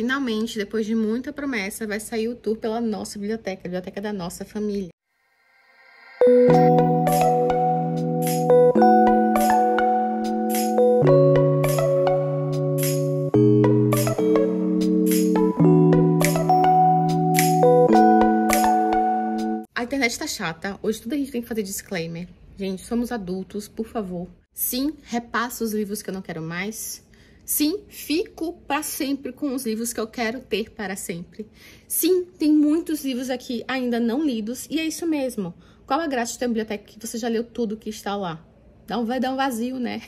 Finalmente, depois de muita promessa, vai sair o tour pela nossa biblioteca, a biblioteca da nossa família. A internet tá chata, hoje tudo a gente tem que fazer disclaimer. Gente, somos adultos, por favor. Sim, repassa os livros que eu não quero mais. Sim, fico para sempre com os livros que eu quero ter para sempre. Sim, tem muitos livros aqui ainda não lidos e é isso mesmo. Qual a graça de ter uma biblioteca que você já leu tudo que está lá? Dá um, vai dar um vazio, né?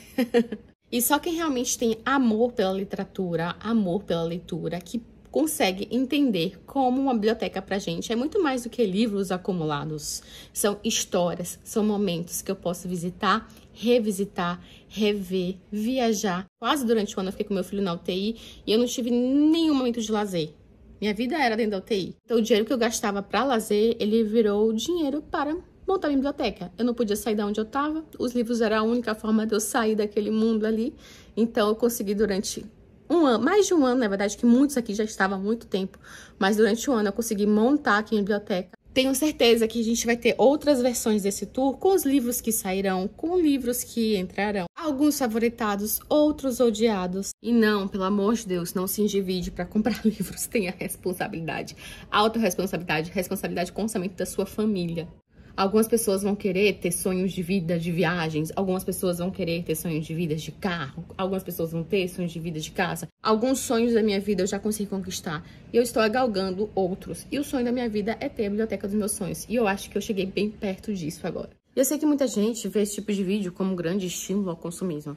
e só quem realmente tem amor pela literatura, amor pela leitura, que consegue entender como uma biblioteca para gente é muito mais do que livros acumulados. São histórias, são momentos que eu posso visitar revisitar, rever, viajar. Quase durante o ano eu fiquei com meu filho na UTI e eu não tive nenhum momento de lazer. Minha vida era dentro da UTI. Então o dinheiro que eu gastava para lazer, ele virou dinheiro para montar a biblioteca. Eu não podia sair da onde eu estava, os livros era a única forma de eu sair daquele mundo ali. Então eu consegui durante um ano, mais de um ano, na verdade, que muitos aqui já estavam há muito tempo, mas durante um ano eu consegui montar aqui a biblioteca tenho certeza que a gente vai ter outras versões desse tour com os livros que sairão, com livros que entrarão. Alguns favoritados, outros odiados. E não, pelo amor de Deus, não se individe para comprar livros. Tenha responsabilidade, autorresponsabilidade, responsabilidade com o orçamento da sua família. Algumas pessoas vão querer ter sonhos de vida de viagens, algumas pessoas vão querer ter sonhos de vida de carro, algumas pessoas vão ter sonhos de vida de casa. Alguns sonhos da minha vida eu já consegui conquistar e eu estou galgando outros. E o sonho da minha vida é ter a biblioteca dos meus sonhos. E eu acho que eu cheguei bem perto disso agora. Eu sei que muita gente vê esse tipo de vídeo como um grande estímulo ao consumismo.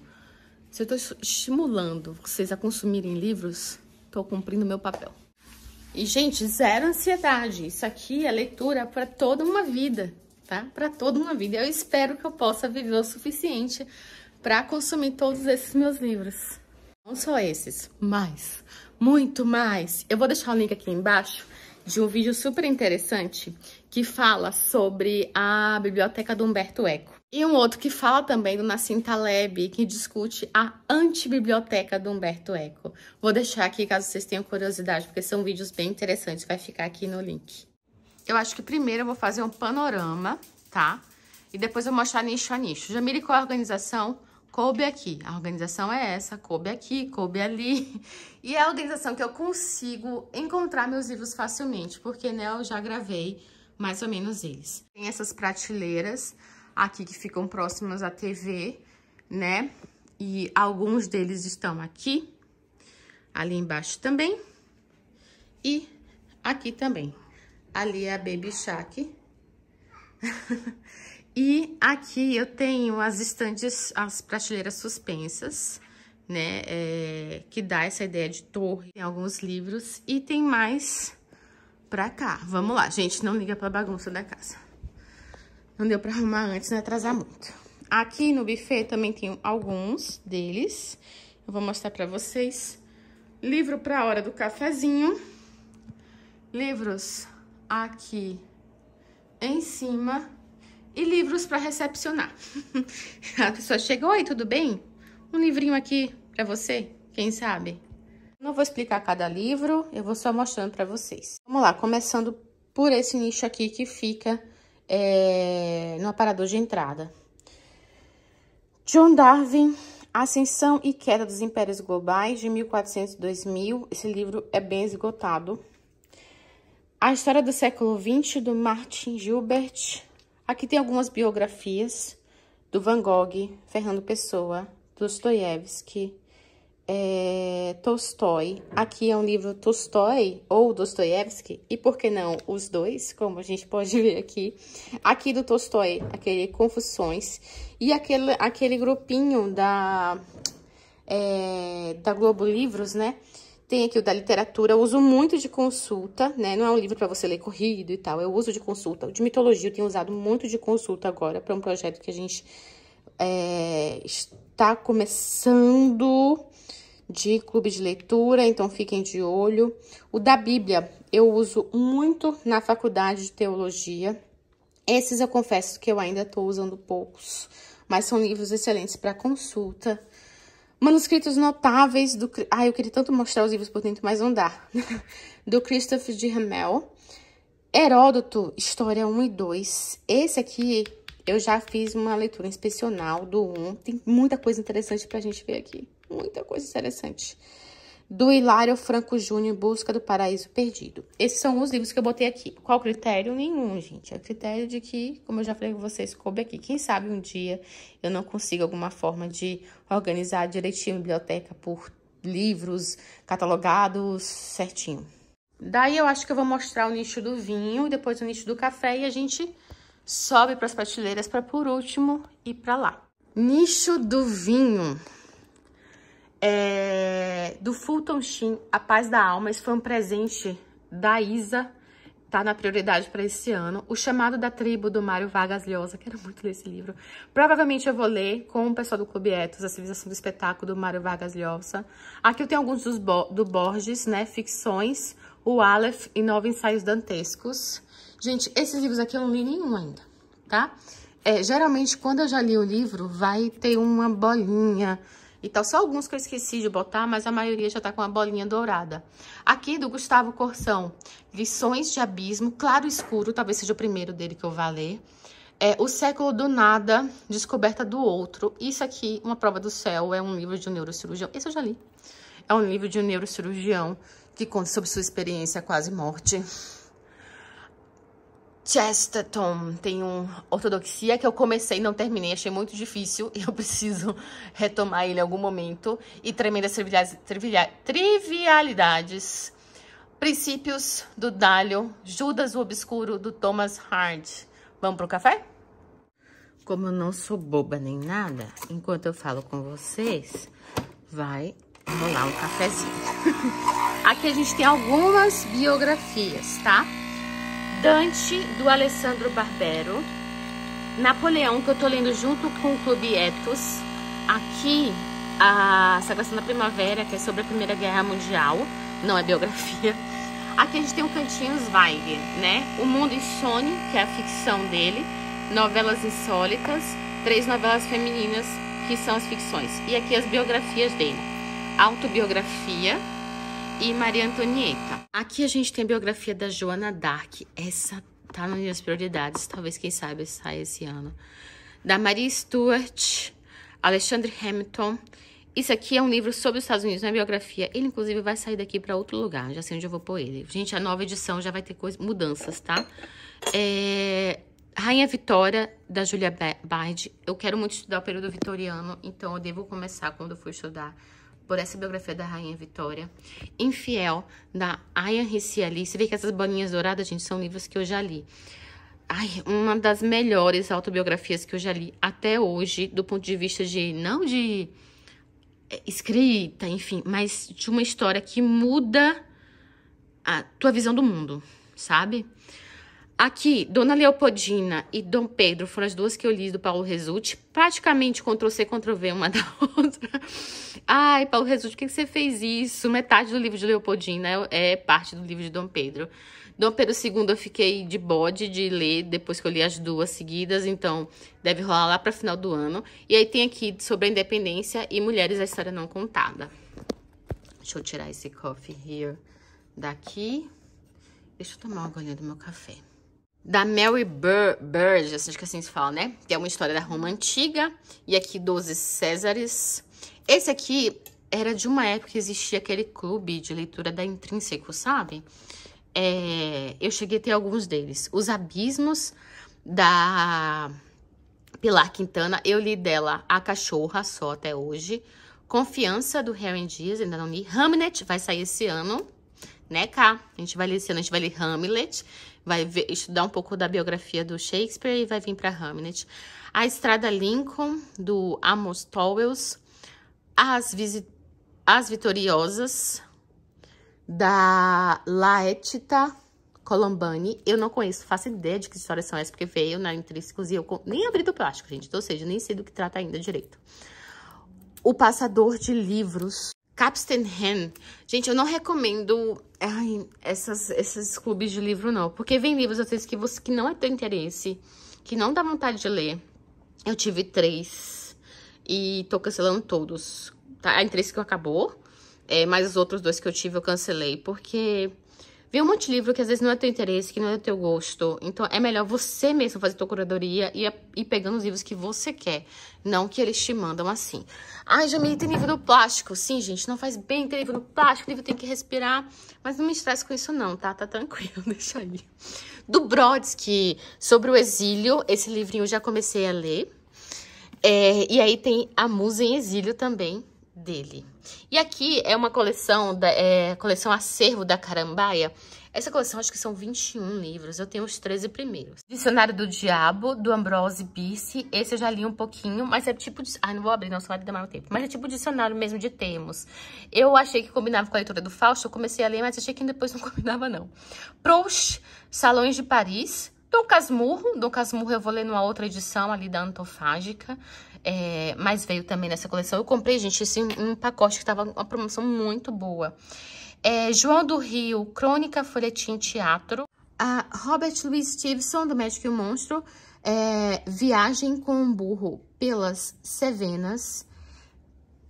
Se eu estou estimulando vocês a consumirem livros, estou cumprindo meu papel. E, gente, zero ansiedade. Isso aqui é leitura para toda uma vida tá? Para toda uma vida. Eu espero que eu possa viver o suficiente para consumir todos esses meus livros. Não só esses, mas muito mais. Eu vou deixar o link aqui embaixo de um vídeo super interessante que fala sobre a biblioteca do Humberto Eco. E um outro que fala também do Nassim Taleb, que discute a antibiblioteca do Humberto Eco. Vou deixar aqui caso vocês tenham curiosidade, porque são vídeos bem interessantes, vai ficar aqui no link eu acho que primeiro eu vou fazer um panorama, tá? E depois eu vou mostrar nicho a nicho. Jamile, qual é a organização? Coube aqui. A organização é essa, coube aqui, coube ali. E é a organização que eu consigo encontrar meus livros facilmente, porque, né, eu já gravei mais ou menos eles. Tem essas prateleiras aqui que ficam próximas à TV, né? E alguns deles estão aqui, ali embaixo também e aqui também ali é a Baby shark e aqui eu tenho as estantes, as prateleiras suspensas, né? É, que dá essa ideia de torre. Tem alguns livros e tem mais pra cá. Vamos lá, gente, não liga pra bagunça da casa. Não deu pra arrumar antes, não atrasar muito. Aqui no buffet também tem alguns deles. Eu vou mostrar pra vocês. Livro pra hora do cafezinho. Livros aqui em cima e livros para recepcionar. A pessoa chegou oi, tudo bem? Um livrinho aqui para você, quem sabe? Não vou explicar cada livro, eu vou só mostrando para vocês. Vamos lá, começando por esse nicho aqui que fica é, no aparador de entrada. John Darwin, Ascensão e Queda dos Impérios Globais, de 1400 2000. Esse livro é bem esgotado, a História do Século XX, do Martin Gilbert. Aqui tem algumas biografias do Van Gogh, Fernando Pessoa, Dostoiévski, é, Tolstói. Aqui é um livro Tolstói ou Dostoiévski, e por que não os dois, como a gente pode ver aqui. Aqui do Tolstói, aquele Confusões, e aquele, aquele grupinho da, é, da Globo Livros, né? Tem aqui o da literatura, eu uso muito de consulta, né? Não é um livro para você ler corrido e tal, eu uso de consulta. O de mitologia eu tenho usado muito de consulta agora para um projeto que a gente é, está começando de clube de leitura, então fiquem de olho. O da Bíblia eu uso muito na faculdade de teologia. Esses eu confesso que eu ainda estou usando poucos, mas são livros excelentes para consulta. Manuscritos notáveis do. Ai, ah, eu queria tanto mostrar os livros por dentro, mas não dá. do Christoph de Hamel. Heródoto, História 1 e 2. Esse aqui eu já fiz uma leitura inspecional do 1. Tem muita coisa interessante pra gente ver aqui. Muita coisa interessante do Hilário Franco Júnior, Busca do Paraíso Perdido. Esses são os livros que eu botei aqui. Qual critério? Nenhum, gente. É critério de que, como eu já falei com vocês, coube aqui. Quem sabe um dia eu não consigo alguma forma de organizar direitinho a biblioteca por livros catalogados certinho. Daí eu acho que eu vou mostrar o nicho do vinho, depois o nicho do café e a gente sobe para as prateleiras para por último ir para lá. Nicho do vinho é, do Fulton Sheen, A Paz da Alma. Esse foi um presente da Isa, tá na prioridade para esse ano. O Chamado da Tribo, do Mário Vargas Llosa, quero muito ler esse livro. Provavelmente eu vou ler com o pessoal do Clube Etos, A Civilização do Espetáculo, do Mário Vargas Llosa. Aqui eu tenho alguns dos Bo do Borges, né, ficções, o Aleph e Nove Ensaios Dantescos. Gente, esses livros aqui eu não li nenhum ainda, tá? É, geralmente, quando eu já li o livro, vai ter uma bolinha e tal. Só alguns que eu esqueci de botar, mas a maioria já tá com a bolinha dourada. Aqui do Gustavo Corsão, Lições de Abismo, Claro Escuro, talvez seja o primeiro dele que eu vá ler. É, o Século do Nada, Descoberta do Outro. Isso aqui, Uma Prova do Céu, é um livro de um neurocirurgião. Esse eu já li. É um livro de um neurocirurgião que conta sobre sua experiência quase morte Chesterton. Tem um Ortodoxia que eu comecei, e não terminei, achei muito difícil e eu preciso retomar ele em algum momento. E Tremendas Trivialidades. Princípios do Dalio, Judas o Obscuro, do Thomas Hart. Vamos pro café? Como eu não sou boba nem nada, enquanto eu falo com vocês, vai rolar um cafezinho. Aqui a gente tem algumas biografias, Tá? Dante, do Alessandro Barbero. Napoleão, que eu tô lendo junto com o Clube Etos. Aqui, a Sagração da Primavera, que é sobre a Primeira Guerra Mundial, não é biografia. Aqui a gente tem o um Cantinhos né? O Mundo Insônio, que é a ficção dele. Novelas Insólitas. Três novelas femininas, que são as ficções. E aqui as biografias dele. Autobiografia, e Maria Antonieta. Aqui a gente tem a biografia da Joana Dark. Essa tá nas minhas prioridades, talvez quem sabe saia esse ano. Da Maria Stuart, Alexandre Hamilton. Isso aqui é um livro sobre os Estados Unidos, não é biografia. Ele, inclusive, vai sair daqui para outro lugar. Já sei onde eu vou pôr ele. Gente, a nova edição já vai ter mudanças, tá? É, Rainha Vitória, da Julia Baird. Eu quero muito estudar o período vitoriano, então eu devo começar quando eu for estudar por essa biografia da Rainha Vitória. Infiel, da Ayan Ricieli. Você vê que essas bolinhas douradas, gente, são livros que eu já li. Ai, uma das melhores autobiografias que eu já li até hoje, do ponto de vista de, não de eh, escrita, enfim, mas de uma história que muda a tua visão do mundo, sabe? Aqui, Dona Leopoldina e Dom Pedro foram as duas que eu li do Paulo Resulte, praticamente Ctrl-C, Ctrl-V uma da outra. Ai, Paulo Resulte, por que você fez isso? Metade do livro de Leopoldina é parte do livro de Dom Pedro. Dom Pedro II eu fiquei de bode de ler depois que eu li as duas seguidas, então deve rolar lá para final do ano. E aí tem aqui sobre a independência e mulheres a história não contada. Deixa eu tirar esse coffee here daqui. Deixa eu tomar uma golinha do meu café da Mary Bur Burge, assim, acho que é assim se fala, né? Que é uma história da Roma Antiga, e aqui 12 Césares. Esse aqui era de uma época que existia aquele clube de leitura da Intrínseco, sabe? É, eu cheguei a ter alguns deles. Os Abismos, da Pilar Quintana, eu li dela A Cachorra só até hoje. Confiança, do Harry Dias, ainda não li. Hamlet vai sair esse ano, né, Cá? A gente vai ler esse ano, a gente vai ler Hamlet vai ver, estudar um pouco da biografia do Shakespeare e vai vir para Hamnet. A Estrada Lincoln, do Amos Towles. As, Visit As Vitoriosas, da Laetita Colombani. Eu não conheço, faço ideia de que histórias são essas, porque veio na Intrínsecos e eu nem abri do plástico, gente. Então, ou seja, nem sei do que trata ainda direito. O Passador de Livros, Hand, Gente, eu não recomendo ai, essas, esses clubes de livro, não. Porque vem livros, às vezes, que, você, que não é teu interesse, que não dá vontade de ler. Eu tive três e tô cancelando todos. Tá? Em três que acabou, é, mas os outros dois que eu tive eu cancelei, porque Vem um monte de livro que às vezes não é teu interesse, que não é teu gosto. Então é melhor você mesmo fazer tua curadoria e ir pegando os livros que você quer, não que eles te mandam assim. Ai, Jamile, tem livro no plástico. Sim, gente, não faz bem ter livro no plástico, livro tem que respirar. Mas não me estresse com isso não, tá? Tá tranquilo, deixa aí. Do Brodsky, sobre o exílio, esse livrinho eu já comecei a ler. É, e aí tem A Musa em Exílio também, dele. E aqui é uma coleção, da é, coleção acervo da Carambaia. Essa coleção acho que são 21 livros, eu tenho os 13 primeiros. Dicionário do Diabo, do Ambrose Bisse, esse eu já li um pouquinho, mas é tipo... De... Ai, não vou abrir, não, senão vai demorar o tempo. Mas é tipo dicionário mesmo de termos. Eu achei que combinava com a leitura do Fausto, eu comecei a ler, mas achei que depois não combinava, não. Proust, Salões de Paris, Dom Casmurro, Dom Casmurro eu vou ler numa outra edição ali da Antofágica. É, mas veio também nessa coleção. Eu comprei, gente, esse um pacote que tava uma promoção muito boa. É, João do Rio, Crônica, Folhetim, Teatro. A Robert Louis Stevenson, do Magic e o Monstro. É, Viagem com um Burro pelas Sevenas.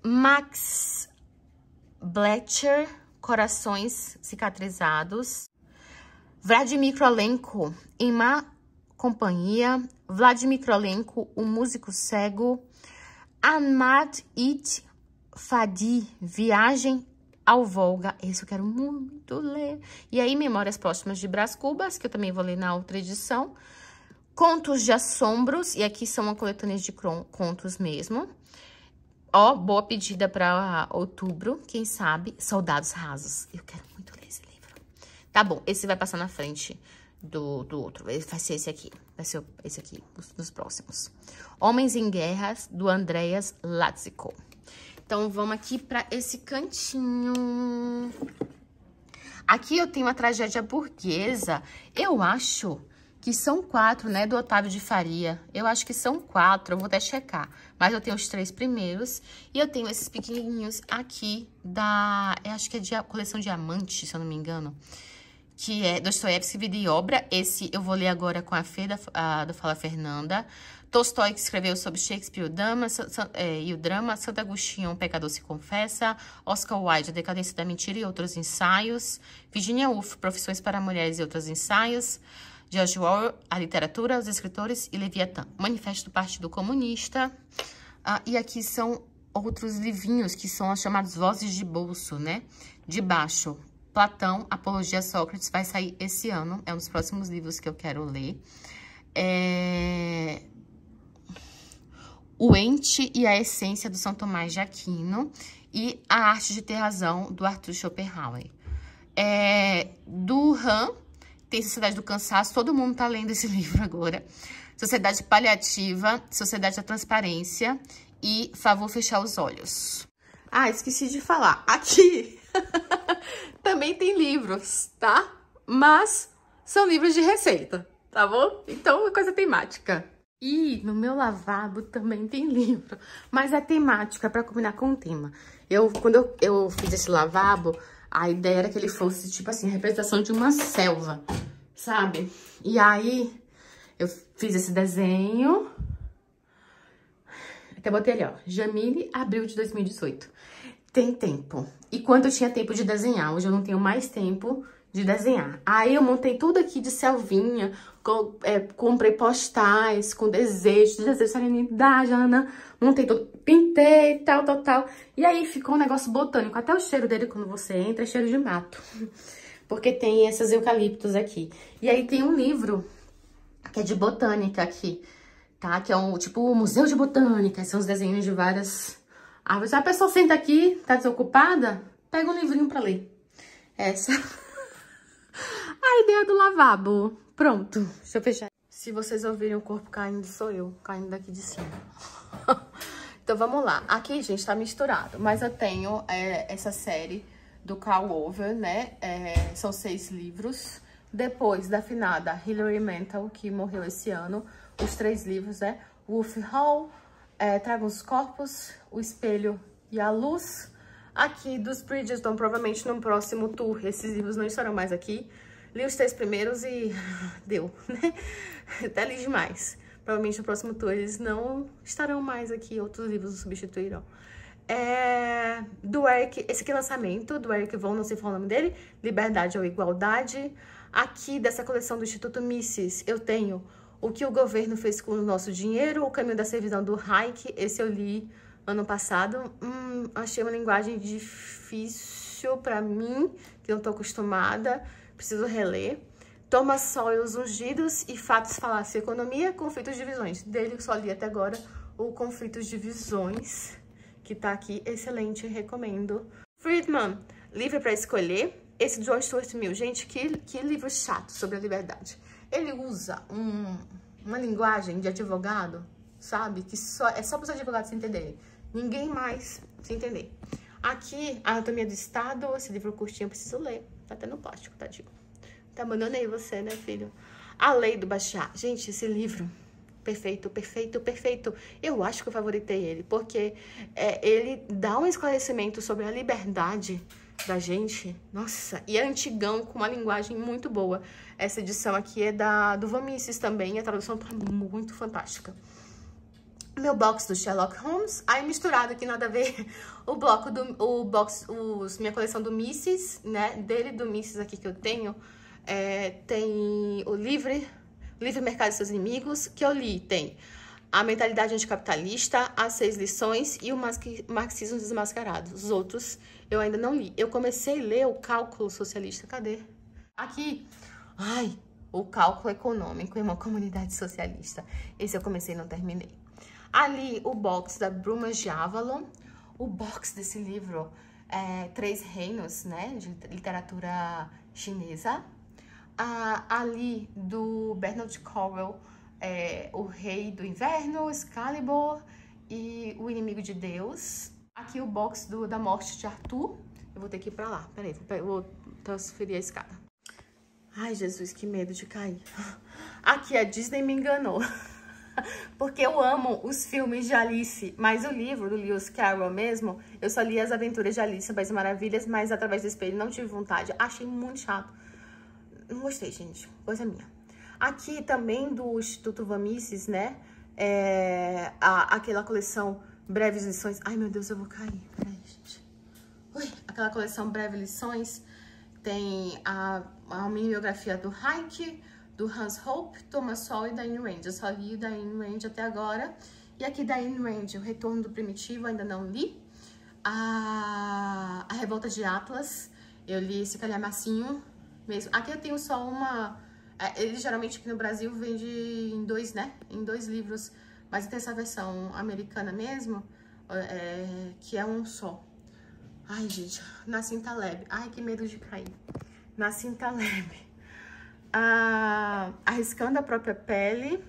Max Bletcher, Corações Cicatrizados. Vladimir Krolenko, em Ma companhia, Vladimir Krolenko, o músico cego, Ahmad It Fadi, Viagem ao Volga. Esse eu quero muito ler. E aí, Memórias Próximas de Brás Cubas, que eu também vou ler na outra edição. Contos de Assombros, e aqui são uma coletânea de contos mesmo. Ó, boa pedida para outubro, quem sabe? Soldados Rasos. Eu quero muito ler esse livro. Tá bom, esse vai passar na frente do, do outro. Vai ser esse aqui. Vai ser esse aqui, os, dos próximos. Homens em Guerras, do Andreas Latzico. Então, vamos aqui pra esse cantinho. Aqui eu tenho a tragédia burguesa. Eu acho que são quatro, né, do Otávio de Faria. Eu acho que são quatro, eu vou até checar. Mas eu tenho os três primeiros e eu tenho esses pequenininhos aqui da... Eu acho que é de, coleção Diamante, se eu não me engano que é Dostoiévski, Vida e Obra. Esse eu vou ler agora com a Fê, da, a, do Fala Fernanda. Tolstói, que escreveu sobre Shakespeare o Dama, é, e o drama. Santo Agostinho, Um Pecador se Confessa. Oscar Wilde, A Decadência da Mentira e Outros Ensaios. Virginia Woolf, Profissões para Mulheres e Outros Ensaios. George Orwell, A Literatura, Os Escritores e Leviatã. Manifesto do Partido Comunista. Ah, e aqui são outros livrinhos, que são as chamadas Vozes de Bolso, né? De baixo, Platão, Apologia Sócrates, vai sair esse ano, é um dos próximos livros que eu quero ler. É... O Ente e a Essência, do São Tomás de Aquino, e A Arte de Ter Razão, do Arthur Schopenhauer. É... Do Han, tem Sociedade do Cansaço, todo mundo tá lendo esse livro agora. Sociedade Paliativa, Sociedade da Transparência e Favor Fechar os Olhos. Ah, esqueci de falar. Aqui Também tem livros, tá? Mas são livros de receita, tá bom? Então é coisa temática. E no meu lavabo também tem livro, mas é temática para combinar com o tema. Eu quando eu, eu fiz esse lavabo, a ideia era que ele fosse tipo assim, representação de uma selva, sabe? E aí eu fiz esse desenho. Até botei ali, ó. Jamile, abril de 2018 tem tempo. E quando eu tinha tempo de desenhar, hoje eu não tenho mais tempo de desenhar. Aí eu montei tudo aqui de selvinha, com, é, comprei postais com desejos, desejos de serenidade, Ana, montei tudo, pintei, tal, tal, tal. E aí ficou um negócio botânico, até o cheiro dele quando você entra é cheiro de mato. Porque tem esses eucaliptos aqui. E aí tem um livro que é de botânica aqui, tá? Que é um tipo um museu de botânica, são os desenhos de várias árvore. Ah, se a pessoa senta aqui, tá desocupada, pega um livrinho pra ler. Essa a ideia do lavabo. Pronto, deixa eu fechar. Se vocês ouvirem o corpo caindo, sou eu, caindo daqui de cima. então, vamos lá. Aqui, gente, tá misturado, mas eu tenho é, essa série do Carl Over, né? É, são seis livros. Depois da finada Hilary Mantel, que morreu esse ano, os três livros, né? Wolf Hall, é, trago os corpos, o espelho e a luz aqui dos Bridgestone. Então, provavelmente no próximo tour. Esses livros não estarão mais aqui. Li os três primeiros e deu, né? Até li demais. Provavelmente no próximo tour eles não estarão mais aqui, outros livros o substituirão. É... Do Eric, esse aqui é lançamento, do Eric Von, não sei qual o nome dele, Liberdade ou Igualdade. Aqui, dessa coleção do Instituto Misses, eu tenho o que o governo fez com o nosso dinheiro, o caminho da servidão do Hayek, esse eu li ano passado. Hum, achei uma linguagem difícil para mim, que não estou acostumada, preciso reler. Thomas só Os Ungidos e Fatos, Falácia Economia, Conflitos de Visões. Dele que só li até agora o Conflitos de Visões, que tá aqui, excelente, recomendo. Friedman, Livre para Escolher, esse de John Stuart Mill. Gente, que, que livro chato sobre a liberdade ele usa um, uma linguagem de advogado, sabe? Que só, é só para os advogados se entenderem. Ninguém mais se entender. Aqui, a Anatomia do Estado, esse livro curtinho eu preciso ler. Tá até no plástico, tadinho. Tá, abandonei você, né, filho? A Lei do Baixar. Gente, esse livro, perfeito, perfeito, perfeito. Eu acho que eu favoritei ele, porque é, ele dá um esclarecimento sobre a liberdade da gente. Nossa, e é antigão, com uma linguagem muito boa. Essa edição aqui é da do Vamices também, a tradução tá muito fantástica. Meu box do Sherlock Holmes, aí misturado aqui, nada a ver, o bloco do, o box, os, minha coleção do Misses, né, dele do Misses aqui que eu tenho, é, tem o Livre, Livre Mercado e Seus Inimigos, que eu li, tem a Mentalidade Anticapitalista, As Seis Lições e o Marxismo Desmascarado. Os outros eu ainda não li. Eu comecei a ler o Cálculo Socialista. Cadê? Aqui. Ai, o Cálculo Econômico em uma Comunidade Socialista. Esse eu comecei e não terminei. Ali, o box da Bruma de Avalon. O box desse livro é Três Reinos, né? De literatura chinesa. Ah, ali, do Bernard Cornwell, é, O Rei do Inverno, Excalibur e O Inimigo de Deus, Aqui o box do, da morte de Arthur. Eu vou ter que ir pra lá. Peraí, vou, vou transferir a escada. Ai, Jesus, que medo de cair. Aqui a Disney me enganou. Porque eu amo os filmes de Alice, mas o livro do Lewis Carroll mesmo, eu só li As Aventuras de Alice, País Maravilhas, mas Através do Espelho não tive vontade. Achei muito chato. Não gostei, gente. Coisa minha. Aqui também do Instituto Vamices, né? É, a, aquela coleção Breves Lições. Ai, meu Deus, eu vou cair. Peraí, gente. Ui, aquela coleção Breves Lições tem a, a mini biografia do Haik, do Hans Hope, Thomas Sol e da Ayn Rand. Eu só li da Ayn Rand até agora. E aqui da Ayn Rand, O Retorno do Primitivo, ainda não li. A, a Revolta de Atlas, eu li esse calhamacinho mesmo. Aqui eu tenho só uma... É, ele geralmente aqui no Brasil vende em dois, né? Em dois livros. Mas tem essa versão americana mesmo, é, que é um só. Ai, gente, na cinta leve. Ai, que medo de cair. Na cinta leve. Ah, arriscando a própria pele.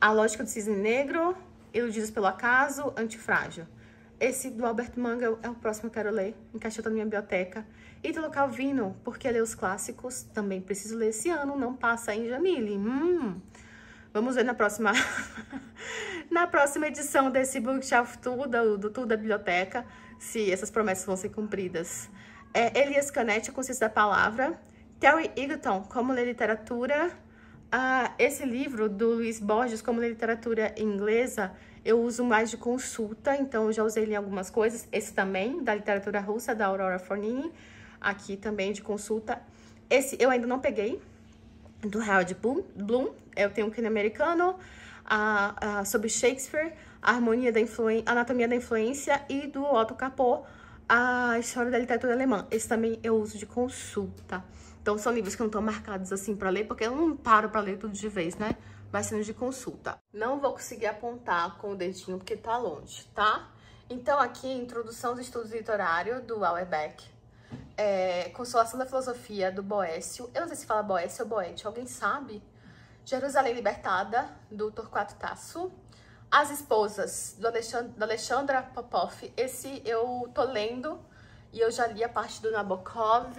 A lógica do cisne negro. Iludidos pelo acaso. Antifrágil. Esse do Albert Manga é o próximo que eu quero ler. Encaixou na minha biblioteca. local Calvino, porque ler os clássicos. Também preciso ler esse ano. Não passa em Jamile. Hum... Vamos ver na próxima na próxima edição desse Bookshelf Tour, do, tudo Tour da Biblioteca, se essas promessas vão ser cumpridas. É Elias Canetti, Consciência da Palavra. Terry Eagleton, Como Ler Literatura. Ah, esse livro do Luiz Borges, Como Ler Literatura Inglesa, eu uso mais de consulta, então eu já usei ele em algumas coisas. Esse também, da literatura russa, da Aurora Fornini, aqui também de consulta. Esse eu ainda não peguei, do Harold Bloom. Eu tenho um Kino Americano, a, a, sobre Shakespeare, a harmonia da influência, anatomia da influência e do Otto Capô, a história da literatura alemã. Esse também eu uso de consulta. Então são livros que não estão marcados assim para ler, porque eu não paro para ler tudo de vez, né? Mas sendo de consulta. Não vou conseguir apontar com o dedinho porque tá longe, tá? Então aqui, introdução aos estudo literário do Auerbeck, é, Consolação da Filosofia, do Boécio. Eu não sei se fala Boécio ou Boete, alguém sabe? Jerusalém Libertada, do Torquato Tasso. As Esposas, do Alexandre, da Alexandra Popoff. Esse eu tô lendo e eu já li a parte do Nabokov,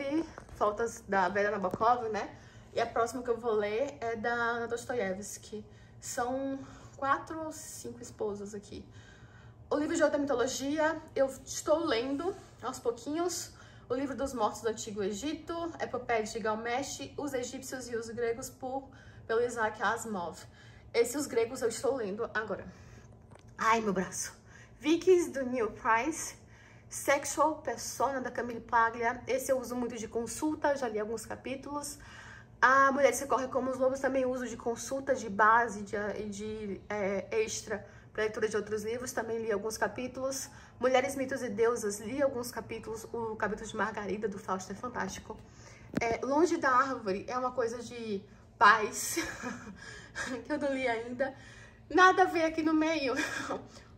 Faltas da Vera Nabokov, né? E a próxima que eu vou ler é da Ana Dostoiévski. São quatro ou cinco esposas aqui. O livro de outra mitologia eu estou lendo aos pouquinhos. O Livro dos Mortos do Antigo Egito, Epopeia de Gilgamesh, Os Egípcios e os Gregos, por, pelo Isaac Asimov. Esse Os Gregos eu estou lendo agora. Ai, meu braço. Vikings, do Neil Price. Sexual Persona, da Camille Paglia. Esse eu uso muito de consulta, já li alguns capítulos. A Mulher se Corre Como os Lobos também uso de consulta, de base, de, de é, extra para leitura de outros livros, também li alguns capítulos. Mulheres, Mitos e Deusas, li alguns capítulos. O capítulo de Margarida, do Fausto, é fantástico. É, Longe da Árvore é uma coisa de paz, que eu não li ainda. Nada a ver aqui no meio.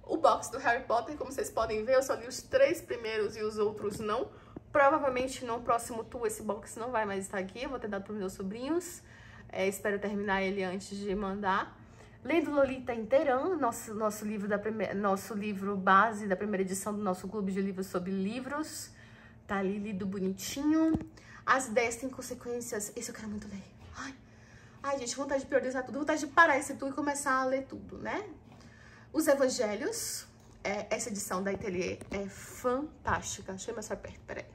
o box do Harry Potter, como vocês podem ver, eu só li os três primeiros e os outros não. Provavelmente no próximo tour esse box não vai mais estar aqui, eu vou ter dado para meus sobrinhos. É, espero terminar ele antes de mandar. Lendo Lolita inteirão, nosso, nosso, livro da prime... nosso livro base da primeira edição do nosso clube de livros sobre livros. Tá ali lido bonitinho. As 10 tem consequências. Esse eu quero muito ler. Ai, Ai gente, vontade de priorizar tudo. Vontade de parar esse tudo e começar a ler tudo, né? Os Evangelhos. É, essa edição da Atelier é fantástica. Deixa eu mais pra perto, peraí.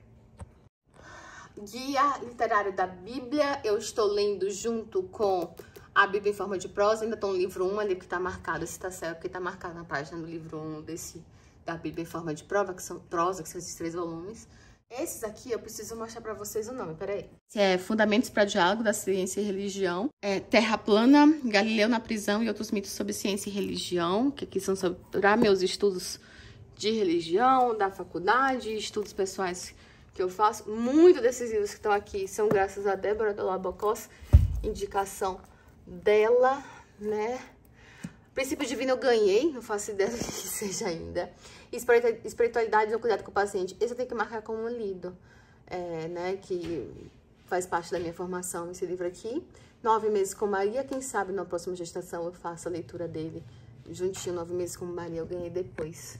Guia Literário da Bíblia. Eu estou lendo junto com a Bíblia em forma de prosa, ainda estou no livro 1 ali que está marcado, esse está certo, porque está marcado na página do livro 1 desse, da Bíblia em forma de prova, que são, prosa, que são esses três volumes. Esses aqui eu preciso mostrar para vocês o nome, peraí. É Fundamentos para Diálogo da Ciência e Religião, é Terra Plana, Galileu na Prisão e Outros Mitos sobre Ciência e Religião, que aqui são para ah, meus estudos de religião, da faculdade, estudos pessoais que eu faço. Muito desses livros que estão aqui são graças a Débora Labocós, indicação dela, né? Princípio divino eu ganhei, não faço ideia do que seja ainda. Espiritualidade no cuidado com o paciente. Esse eu tenho que marcar como lido, é, né? Que faz parte da minha formação esse livro aqui. Nove meses com Maria, quem sabe na próxima gestação eu faço a leitura dele juntinho. Nove meses com Maria eu ganhei depois.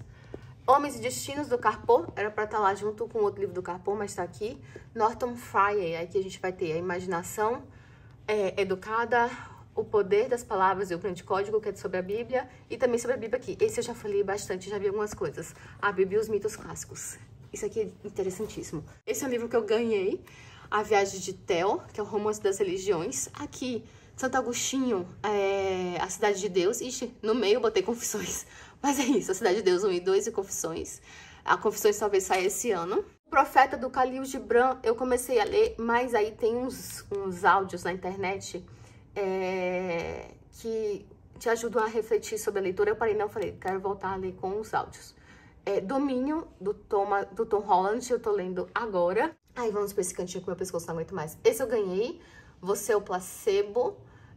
Homens e Destinos, do Carpo, era pra estar tá lá junto com outro livro do Carpo, mas tá aqui. Norton Fryer, aqui a gente vai ter a imaginação é, educada, o poder das palavras e o grande código, que é sobre a Bíblia, e também sobre a Bíblia aqui. Esse eu já falei bastante, já vi algumas coisas. A Bíblia e os mitos clássicos. Isso aqui é interessantíssimo. Esse é um livro que eu ganhei, A Viagem de Tel, que é o romance das religiões. Aqui, Santo Agostinho, é A Cidade de Deus. Ixi, no meio eu botei Confissões. Mas é isso, A Cidade de Deus 1 e 2 e Confissões. A Confissões talvez saia esse ano. Profeta do Calil Gibran, eu comecei a ler, mas aí tem uns, uns áudios na internet é, que te ajudam a refletir sobre a leitura. Eu parei, não, falei, quero voltar a ler com os áudios. É, Domínio, do, Toma, do Tom Holland, eu tô lendo agora. Aí vamos pra esse cantinho que meu pescoço não aguenta mais. Esse eu ganhei, Você é o Placebo,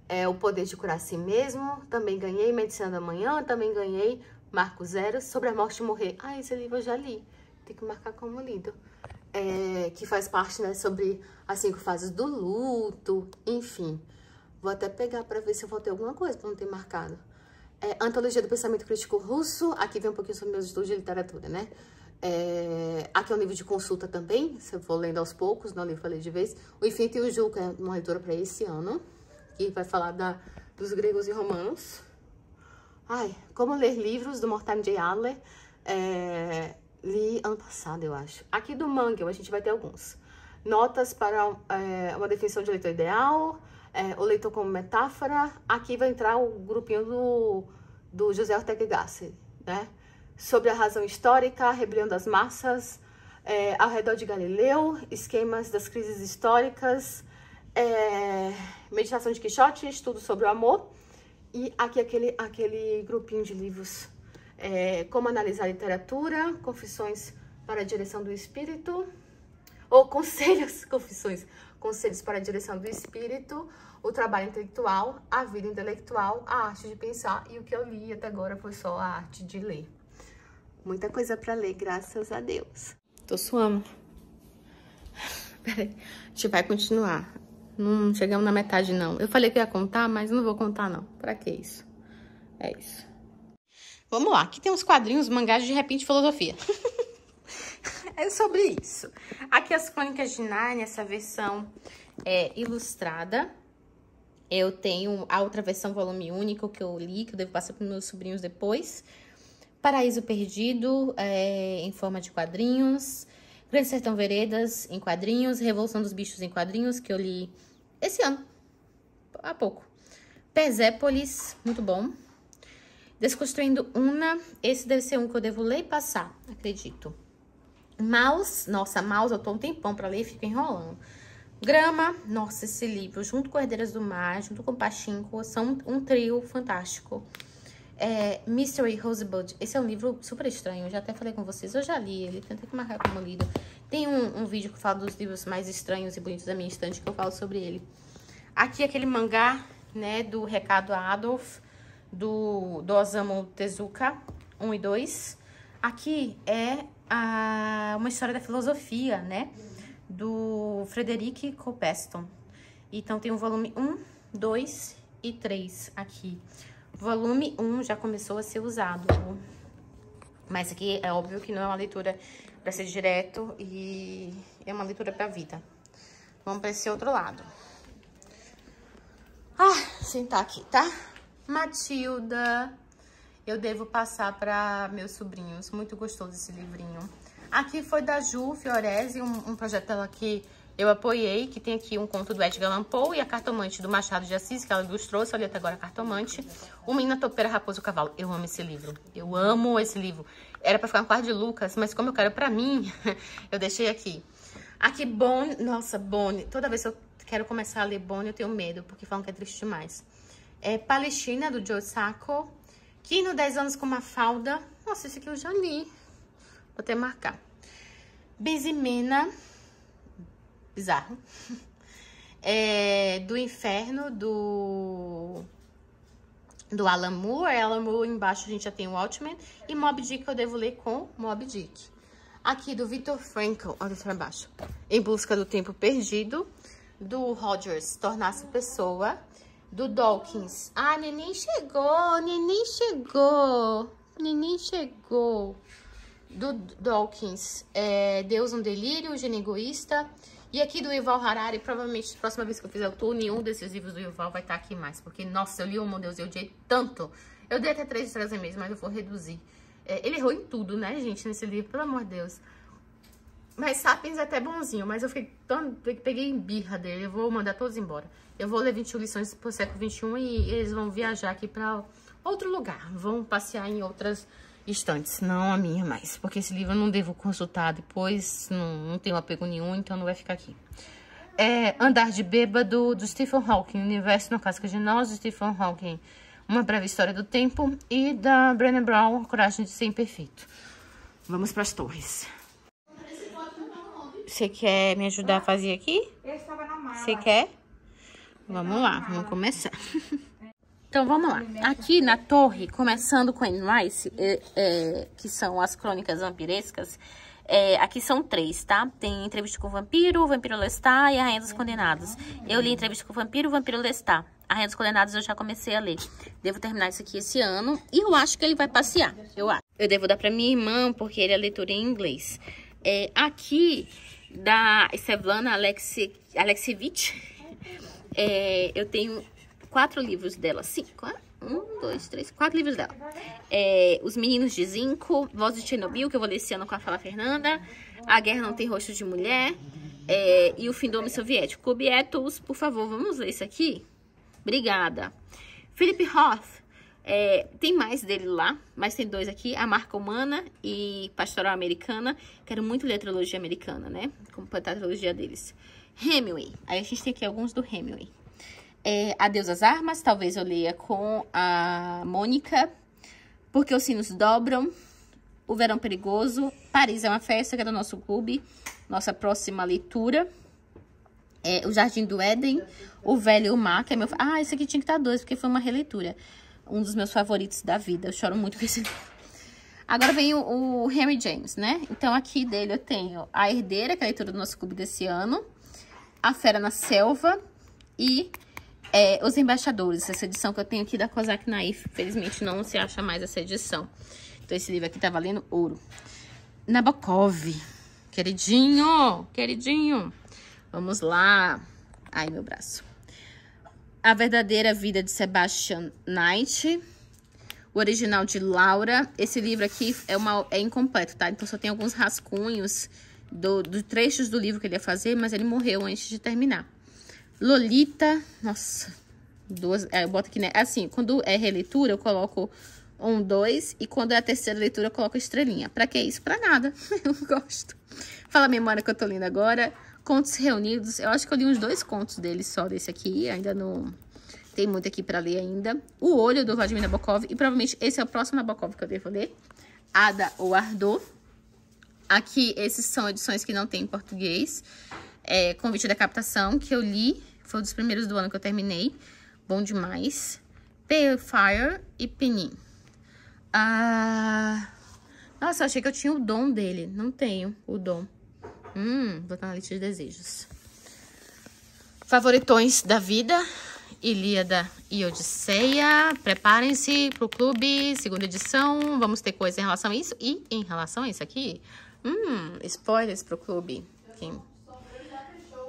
é, O Poder de Curar a Si Mesmo, também ganhei Medicina da Manhã, também ganhei Marco Zero, Sobre a Morte e Morrer. Ah, esse livro eu já li, tem que marcar como lido. É, que faz parte, né, sobre as cinco fases do luto, enfim. Vou até pegar para ver se eu voltei alguma coisa para não ter marcado. É, Antologia do Pensamento Crítico Russo. Aqui vem um pouquinho sobre meus estudos de literatura, né? É, aqui é um livro de consulta também, se eu vou lendo aos poucos, não livro falei de vez. O Infinito e o Juca é uma leitura para esse ano, que vai falar da, dos gregos e romanos. Ai, como ler livros do Mortimer J. Adler. É, li ano passado, eu acho. Aqui do Mangel, a gente vai ter alguns. Notas para é, uma definição de leitor ideal, é, o leitor como metáfora, aqui vai entrar o grupinho do, do José Ortega Gasser, né? Sobre a razão histórica, a rebelião das massas, é, ao redor de Galileu, esquemas das crises históricas, é, meditação de Quixote, estudo sobre o amor, e aqui aquele, aquele grupinho de livros, é, como analisar literatura, confissões para a direção do espírito, ou conselhos, confissões, Conselhos para a direção do espírito, o trabalho intelectual, a vida intelectual, a arte de pensar e o que eu li até agora foi só a arte de ler. Muita coisa para ler, graças a Deus. Tô suando. Peraí, a gente vai continuar. Não chegamos na metade, não. Eu falei que ia contar, mas não vou contar, não. Pra que isso? É isso. Vamos lá, aqui tem uns quadrinhos, mangás de repente filosofia. É sobre isso. Aqui as Crônicas de Narnia, essa versão é, ilustrada. Eu tenho a outra versão, volume único, que eu li, que eu devo passar para meus sobrinhos depois. Paraíso Perdido, é, em forma de quadrinhos. Grande Sertão Veredas, em quadrinhos. Revolução dos Bichos, em quadrinhos, que eu li esse ano, há pouco. Persépolis, muito bom. Desconstruindo Una, esse deve ser um que eu devo ler e passar, acredito. Maus, nossa, Maus, eu tô um tempão pra ler e fico enrolando. Grama, nossa, esse livro, junto com Herdeiras do Mar, junto com Pachinko, são um trio fantástico. É, Mystery Rosebud, esse é um livro super estranho, eu já até falei com vocês, eu já li ele, tentei marcar como lido. Tem um, um vídeo que eu falo dos livros mais estranhos e bonitos da minha estante, que eu falo sobre ele. Aqui, aquele mangá, né, do Recado a Adolf, do, do Osamu Tezuka, 1 um e 2. Aqui é a, uma história da filosofia, né? Do Frederic Copeston. Então, tem o volume 1, 2 e 3 aqui. Volume 1 já começou a ser usado, mas aqui é óbvio que não é uma leitura para ser direto e é uma leitura para a vida. Vamos para esse outro lado. Ah, sentar aqui, tá? Matilda eu devo passar para meus sobrinhos. Muito gostoso esse livrinho. Aqui foi da Ju Fiorese, um, um projeto dela que eu apoiei, que tem aqui um conto do Edgar Lampou e a cartomante do Machado de Assis, que ela ilustrou, só li até agora a cartomante. O Menina Topeira, Raposo Cavalo. Eu amo esse livro. Eu amo esse livro. Era para ficar no quarto de Lucas, mas como eu quero para mim, eu deixei aqui. Aqui, Bonnie. Nossa, Bonnie. Toda vez que eu quero começar a ler Bonnie, eu tenho medo, porque falam que é triste demais. É Palestina, do Joe Sacco. Kino, 10 anos com uma falda. Nossa, esse aqui eu já li. Vou até marcar. Bezimena. Bizarro. É, do Inferno, do do Alan Moore. Alan Moore embaixo a gente já tem o Altman E Mob Dick eu devo ler com Mob Dick. Aqui do Victor Frankl, olha pra baixo. Em Busca do Tempo Perdido. Do Rogers, Tornar-se Pessoa do Dawkins. Ah, neném chegou, neném chegou, neném chegou. Do Dawkins, é, Deus um delírio, o gênio egoísta. E aqui do Ival Harari, provavelmente, a próxima vez que eu fizer o tour, nenhum desses livros do Ival vai estar tá aqui mais. Porque, nossa, eu li o Meu Deus, eu odiei tanto. Eu dei até três estrelas e mês, mas eu vou reduzir. É, ele errou em tudo, né, gente, nesse livro, pelo amor de Deus. Mas Sapiens é até bonzinho, mas eu fiquei tão, peguei em birra dele, eu vou mandar todos embora. Eu vou ler 21 lições pro século XXI e eles vão viajar aqui pra outro lugar. Vão passear em outras estantes, não a minha mais. Porque esse livro eu não devo consultar depois, não, não tenho apego nenhum, então não vai ficar aqui. É Andar de Bêbado, do Stephen Hawking, Universo no Casca de Nós, do Stephen Hawking. Uma Breve História do Tempo e da Brené Brown, Coragem de Ser Imperfeito. Vamos para as torres. Você quer me ajudar a fazer aqui? Eu estava na mala. Você quer? Vamos lá, vamos começar. Então, vamos lá. Aqui na torre, começando com animais, é, é, que são as crônicas vampirescas, é, aqui são três, tá? Tem Entrevista com o Vampiro, o Vampiro lestar e A Rainha dos Condenados. Eu li Entrevista com o Vampiro, o Vampiro lestar. A Rainha dos Condenados eu já comecei a ler. Devo terminar isso aqui esse ano e eu acho que ele vai passear, eu acho. Eu devo dar pra minha irmã, porque ele é leitura em inglês. É, aqui da Svevlana Alexi, Alexievich. É, eu tenho quatro livros dela. Cinco, né? um, dois, três, quatro livros dela. É, Os Meninos de Zinco, Voz de Chernobyl, que eu vou ler esse ano com a Fala Fernanda. A Guerra Não Tem Rosto de Mulher. É, e O Fim do Homem Soviético. Kubietos, por favor, vamos ler isso aqui? Obrigada. Philip Roth, é, tem mais dele lá, mas tem dois aqui, A Marca Humana e Pastoral Americana. Quero muito ler a trilogia americana, né? Completar a trilogia deles. Hemingway. Aí a gente tem aqui alguns do Hemingway. É, Adeus às Armas, talvez eu leia com a Mônica. Porque os sinos dobram. O Verão Perigoso. Paris é uma festa, que é do nosso clube. Nossa próxima leitura. É, o Jardim do Éden. O Velho e o Mar, que é meu... Ah, esse aqui tinha que estar dois, porque foi uma releitura um dos meus favoritos da vida. Eu choro muito com esse livro. Agora vem o, o, Henry James, né? Então, aqui dele eu tenho A Herdeira, que é a leitura do nosso clube desse ano, A Fera na Selva e é, Os Embaixadores, essa edição que eu tenho aqui da Kozak Naif. Felizmente, não se acha mais essa edição. Então, esse livro aqui tá valendo ouro. Nabokov, queridinho, queridinho. Vamos lá. Ai, meu braço. A Verdadeira Vida de Sebastian Knight. O original de Laura. Esse livro aqui é, uma, é incompleto, tá? Então só tem alguns rascunhos dos do trechos do livro que ele ia fazer, mas ele morreu antes de terminar. Lolita. Nossa, duas. É, eu boto aqui, né? Assim, quando é releitura, eu coloco um, dois. E quando é a terceira leitura, eu coloco estrelinha. Pra que isso? Pra nada. eu gosto. Fala a memória que eu tô lendo agora. Contos Reunidos, eu acho que eu li uns dois contos dele só desse aqui, ainda não tem muito aqui para ler ainda. O Olho, do Vladimir Nabokov, e provavelmente esse é o próximo Nabokov que eu devo ler. Ada ou Ardô. Aqui, esses são edições que não tem em português. É, Convite da Captação, que eu li, foi um dos primeiros do ano que eu terminei. Bom demais. Pale Fire e Penin. Ah... Nossa, achei que eu tinha o dom dele. Não tenho o dom. Hum, botar na lista de desejos. Favoritões da vida, Ilíada e Odisseia. Preparem-se pro clube, segunda edição. Vamos ter coisa em relação a isso e em relação a isso aqui. Hum, spoilers pro clube. Quem...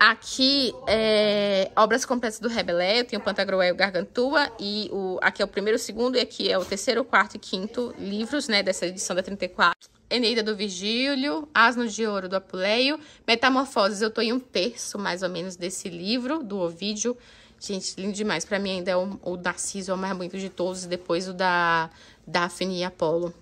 Aqui é obras completas do Rebelé. Eu tenho Pantagruel e Gargantua. E o, aqui é o primeiro, segundo. E aqui é o terceiro, quarto e quinto livros, né? Dessa edição da 34. Eneida do Vigílio, Asno de Ouro do Apuleio, Metamorfoses, eu estou em um terço, mais ou menos, desse livro, do Ovídio. Gente, lindo demais. Para mim ainda é o, o Narciso é o mais bonito de todos, depois o da Daphne e Apolo.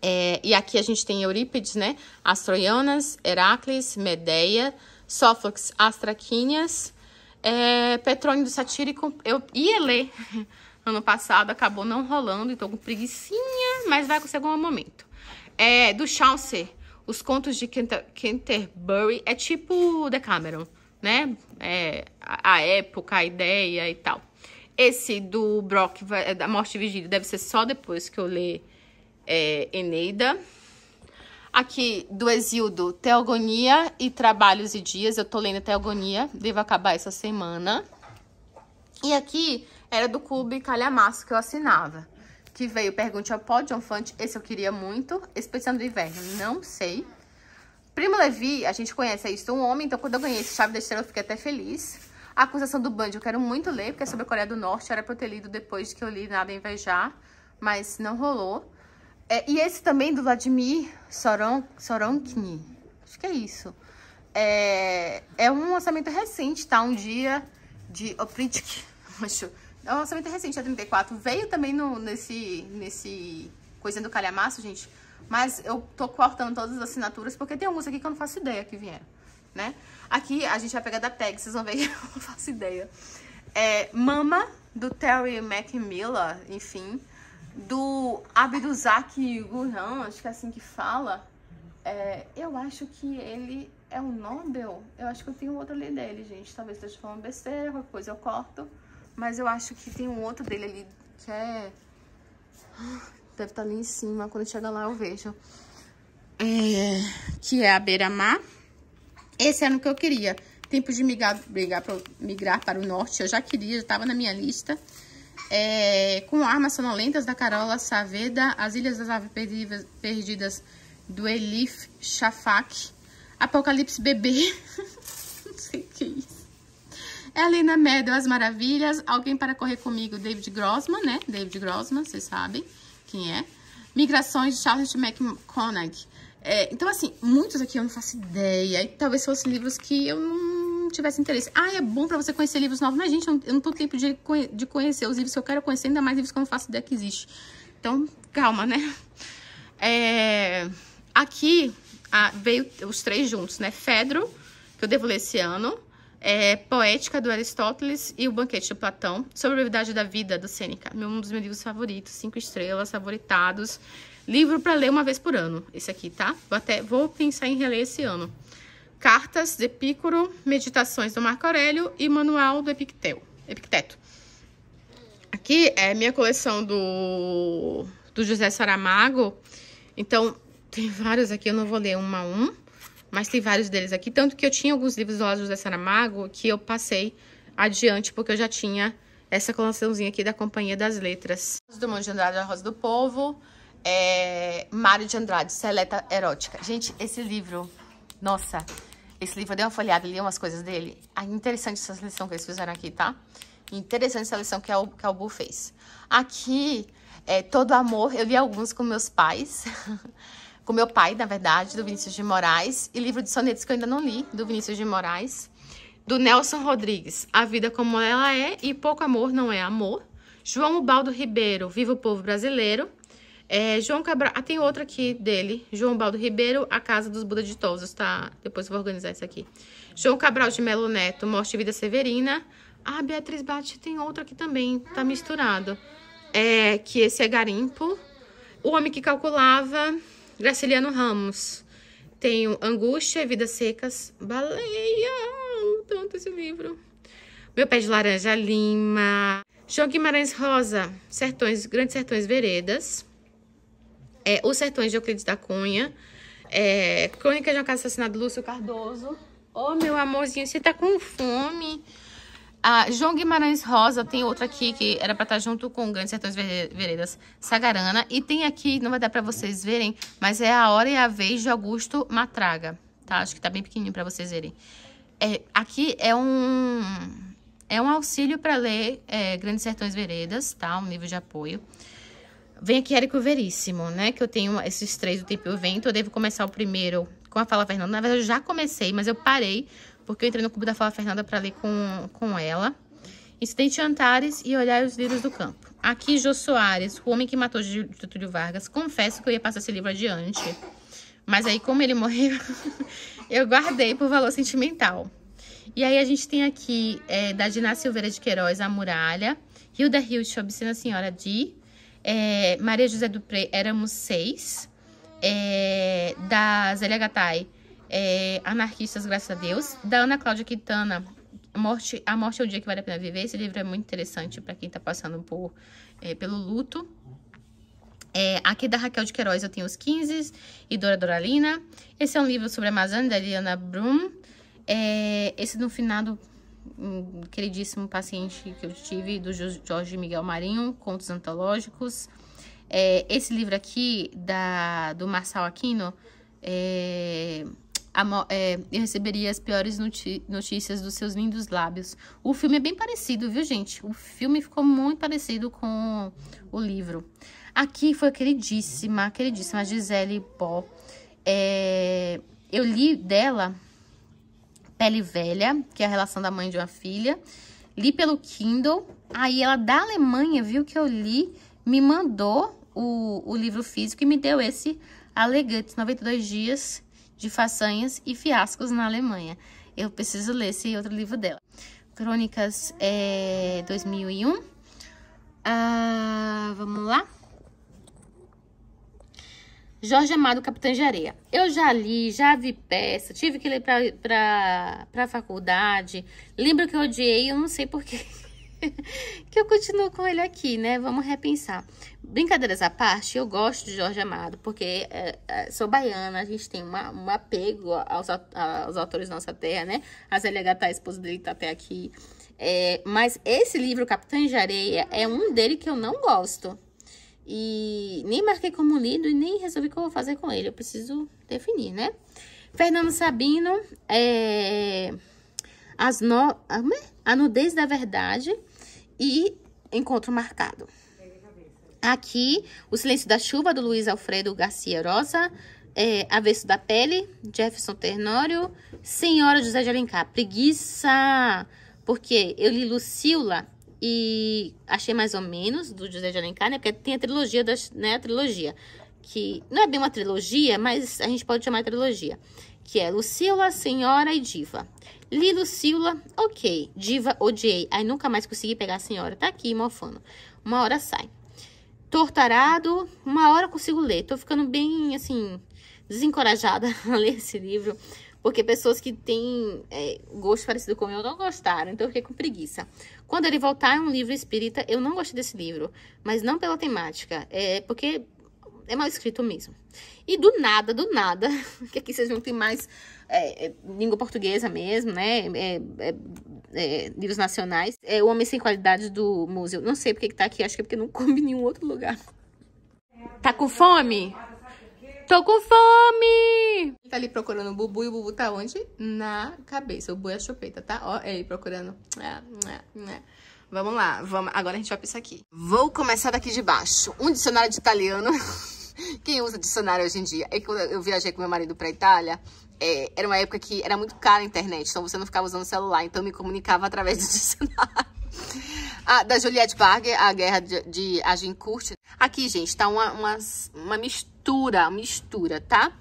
É, e aqui a gente tem Eurípides, né? As Troianas, Heracles, Medeia, Sófocles, As Traquíneas, é, Petrônio do Satírico. Eu ia ler ano passado, acabou não rolando, então com preguiçinha, mas vai conseguir algum momento é do Chaucer. Os contos de Canter Canterbury é tipo Decameron, né? É, a, época, a ideia e tal. Esse do Brock, é, da Morte e Vigília, deve ser só depois que eu ler é, Eneida. Aqui, do Exildo, Teogonia e Trabalhos e Dias. Eu tô lendo Teogonia, devo acabar essa semana. E aqui, era do Clube Calhamaço que eu assinava que veio Pergunte ao Pó, John Fante, esse eu queria muito. Expedição do Inverno, não sei. Primo Levi, a gente conhece, é isso, um homem, então quando eu ganhei esse Chave da Estrela eu fiquei até feliz. A Acusação do Band, eu quero muito ler, porque é sobre a Coreia do Norte, era pra eu ter lido depois que eu li Nada a Invejar, mas não rolou. É, e esse também, do Vladimir Soron, Soronkini, acho que é isso. É, é um lançamento recente, tá? Um dia de Opritsk, acho é um lançamento recente, é a 34. Veio também no, nesse, nesse coisinha do calhamaço, gente. Mas eu tô cortando todas as assinaturas, porque tem alguns aqui que eu não faço ideia que vieram, né? Aqui a gente vai pegar da tag, vocês vão ver que eu não faço ideia. É, Mama, do Terry McMillan, enfim. Do Abduzak Gurhan, acho que é assim que fala. É, eu acho que ele é um Nobel. Eu acho que eu tenho outro ali dele, gente. Talvez esteja falando besteira, qualquer coisa eu corto. Mas eu acho que tem um outro dele ali que é... Deve estar tá ali em cima. Quando chegar lá, eu vejo. É... Que é a beira-mar. Esse era o que eu queria. Tempo de migrar, migrar, pra, migrar para o norte. Eu já queria, já estava na minha lista. É... Com Armas Sonolentas, da Carola Saavedra. As Ilhas das Aves Perdidas, perdidas do Elif Shafak. Apocalipse Bebê. Não sei o que é isso. Helena Meadow, As Maravilhas, Alguém para Correr Comigo, David Grossman, né? David Grossman, vocês sabem quem é. Migrações, de Charles McConaughey. É, então, assim, muitos aqui eu não faço ideia. E talvez fossem livros que eu não tivesse interesse. Ah, é bom para você conhecer livros novos. Mas, gente, eu não, eu não tô tempo de, de conhecer os livros que eu quero conhecer, ainda mais livros que eu não faço ideia que existe. Então, calma, né? É, aqui ah, veio os três juntos, né? Fedro, que eu devo ler esse ano é, Poética, do Aristóteles, e O Banquete do Platão, Sobre a Brevidade da Vida, do Sêneca. Um dos meus livros favoritos, cinco estrelas, favoritados. Livro para ler uma vez por ano, esse aqui, tá? Vou, até, vou pensar em reler esse ano. Cartas de Epicuro Meditações do Marco Aurélio e Manual do Epicteu, Epicteto. Aqui é minha coleção do, do José Saramago. Então, tem vários aqui, eu não vou ler uma a um mas tem vários deles aqui. Tanto que eu tinha alguns livros do José Saramago que eu passei adiante, porque eu já tinha essa coleçãozinha aqui da Companhia das Letras. Do Monte de Andrade, A Rosa do Povo, é... Mário de Andrade, Seleta Erótica. Gente, esse livro, nossa, esse livro eu dei uma folhada, li umas coisas dele. Ah, interessante essa seleção que eles fizeram aqui, tá? Interessante essa seleção que a, U, que a Ubu fez. Aqui, é, Todo Amor, eu li alguns com meus pais. com meu pai, na verdade, do Vinícius de Moraes, e livro de sonetos que eu ainda não li, do Vinícius de Moraes, do Nelson Rodrigues, A Vida Como Ela É e Pouco Amor Não É Amor, João Baldo Ribeiro, Viva o Povo Brasileiro, é, João Cabral, ah, tem outra aqui dele, João Baldo Ribeiro, A Casa dos Buda de Touzos, tá? Depois eu vou organizar isso aqui. João Cabral de Melo Neto, Morte e Vida Severina, ah, Beatriz Bate tem outra aqui também, tá misturado. É, que esse é Garimpo, O Homem que Calculava, Graciliano Ramos. Tenho Angústia, e Vidas Secas, Baleia. Amo tanto esse livro. Meu Pé de Laranja Lima. João Guimarães Rosa, Sertões, Grandes Sertões Veredas. É, Os Sertões de Euclides da Cunha. É, Crônica de um Caso Assassinado, Lúcio Cardoso. Ô, oh, meu amorzinho, você tá com fome? A João Guimarães Rosa tem outra aqui que era pra estar tá junto com o Grande Sertões Veredas Sagarana. E tem aqui, não vai dar pra vocês verem, mas é A Hora e a Vez de Augusto Matraga, tá? Acho que tá bem pequenininho pra vocês verem. É, aqui é um... É um auxílio para ler é, Grandes Sertões Veredas, tá? Um nível de apoio. Vem aqui Érico Veríssimo, né? Que eu tenho esses três do Tempo e o Vento. Eu devo começar o primeiro com a Fala Fernanda. Na verdade, eu já comecei, mas eu parei porque eu entrei no Clube da Fala Fernanda para ler com, com ela. Incidente Antares e Olhar os livros do Campo. Aqui, Jô Soares, o homem que matou Getúlio Vargas. Confesso que eu ia passar esse livro adiante, mas aí, como ele morreu, eu guardei por valor sentimental. E aí, a gente tem aqui, é, da Diná Silveira de Queiroz, A Muralha. Hilda Hilt, Obscena Senhora de. É, Maria José Dupré, Éramos Seis. É, da Zélia Gattai, é, Anarquistas, Graças a Deus, da Ana Cláudia Quintana, a morte, a morte é o dia que vale a pena viver. Esse livro é muito interessante para quem está passando por, é, pelo luto. É, aqui é da Raquel de Queiroz eu tenho os 15 e Dora Doralina. Esse é um livro sobre a Amazônia, da Eliana Brum. É, esse do finado um queridíssimo paciente que eu tive, do Jorge Miguel Marinho, Contos Antológicos. É, esse livro aqui, da, do Marçal Aquino, é, é, eu receberia as piores notícias dos seus lindos lábios. O filme é bem parecido, viu, gente? O filme ficou muito parecido com o livro. Aqui foi a queridíssima, queridíssima Gisele Pó. É, eu li dela Pele Velha, que é a relação da mãe de uma filha. Li pelo Kindle. Aí ela da Alemanha viu que eu li, me mandou o, o livro físico e me deu esse Alegantes, 92 dias de façanhas e fiascos na Alemanha. Eu preciso ler esse outro livro dela. Crônicas é, 2001. Ah, vamos lá. Jorge Amado, Capitã de Areia. Eu já li, já vi peça, tive que ler para a faculdade. Lembro que eu odiei, eu não sei porquê. que eu continuo com ele aqui, né? Vamos repensar. Brincadeiras à parte, eu gosto de Jorge Amado, porque é, é, sou baiana, a gente tem uma, um apego aos, aos autores da nossa terra, né? A Zélia Gata, a esposa dele, tá até aqui. É, mas esse livro, Capitães de Areia, é um dele que eu não gosto. E nem marquei como lido e nem resolvi o que eu vou fazer com ele. Eu preciso definir, né? Fernando Sabino é as no... É? a nudez da verdade e encontro marcado. Aqui, O Silêncio da Chuva, do Luiz Alfredo Garcia Rosa, é, Avesso da Pele, Jefferson Ternório, Senhora José de Alencar, Preguiça, porque eu li Lucila e achei mais ou menos, do José de Alencar, né, porque tem a trilogia, das, né, a trilogia, que não é bem uma trilogia, mas a gente pode chamar de trilogia, que é Lucila, Senhora e Diva. Lilo Silva, ok. Diva, odiei. Aí nunca mais consegui pegar a senhora. Tá aqui, mofando. Uma hora sai. Tortarado, uma hora consigo ler. Tô ficando bem, assim, desencorajada a ler esse livro. Porque pessoas que têm é, gosto parecido com eu não gostaram, então eu fiquei com preguiça. Quando ele voltar, é um livro espírita. Eu não gostei desse livro, mas não pela temática. É porque é mal escrito mesmo. E do nada, do nada, que aqui é vocês não têm mais é, é, língua portuguesa mesmo, né? É, é, é, livros nacionais. É O Homem Sem Qualidade do Museu. Não sei porque que tá aqui, acho que é porque não come em nenhum outro lugar. Tá com fome? Tô com fome! Ele tá ali procurando o Bubu e o Bubu tá onde? Na cabeça. O Bubu é a chupeta, tá? Ó, ele procurando. Vamos lá, vamos. agora a gente vai pra isso aqui. Vou começar daqui de baixo. Um dicionário de italiano. Quem usa dicionário hoje em dia? Eu viajei com meu marido pra Itália é, era uma época que era muito cara a internet, então você não ficava usando celular, então me comunicava através do dicionário. Ah, da Juliette Barger, a guerra de, de Agincourt. Aqui, gente, tá uma, uma, uma mistura, mistura, tá?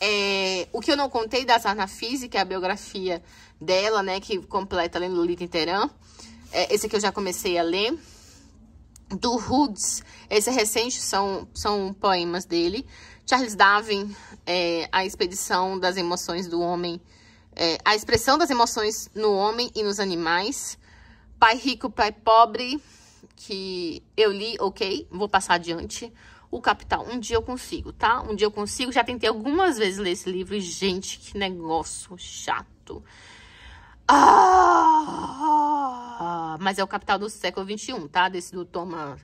É, o que eu não contei da Sarna Física, é a biografia dela, né, que completa lendo Lolita Inteirão. É, esse aqui eu já comecei a ler. Do Hoods, esse é recente, são, são poemas dele. Charles Darwin, é, a expedição das emoções do homem, é, a expressão das emoções no homem e nos animais. Pai Rico, Pai Pobre, que eu li, ok, vou passar adiante. O Capital, um dia eu consigo, tá? Um dia eu consigo. Já tentei algumas vezes ler esse livro e, gente, que negócio chato. Ah, mas é o Capital do século XXI, tá? Desse do Thomas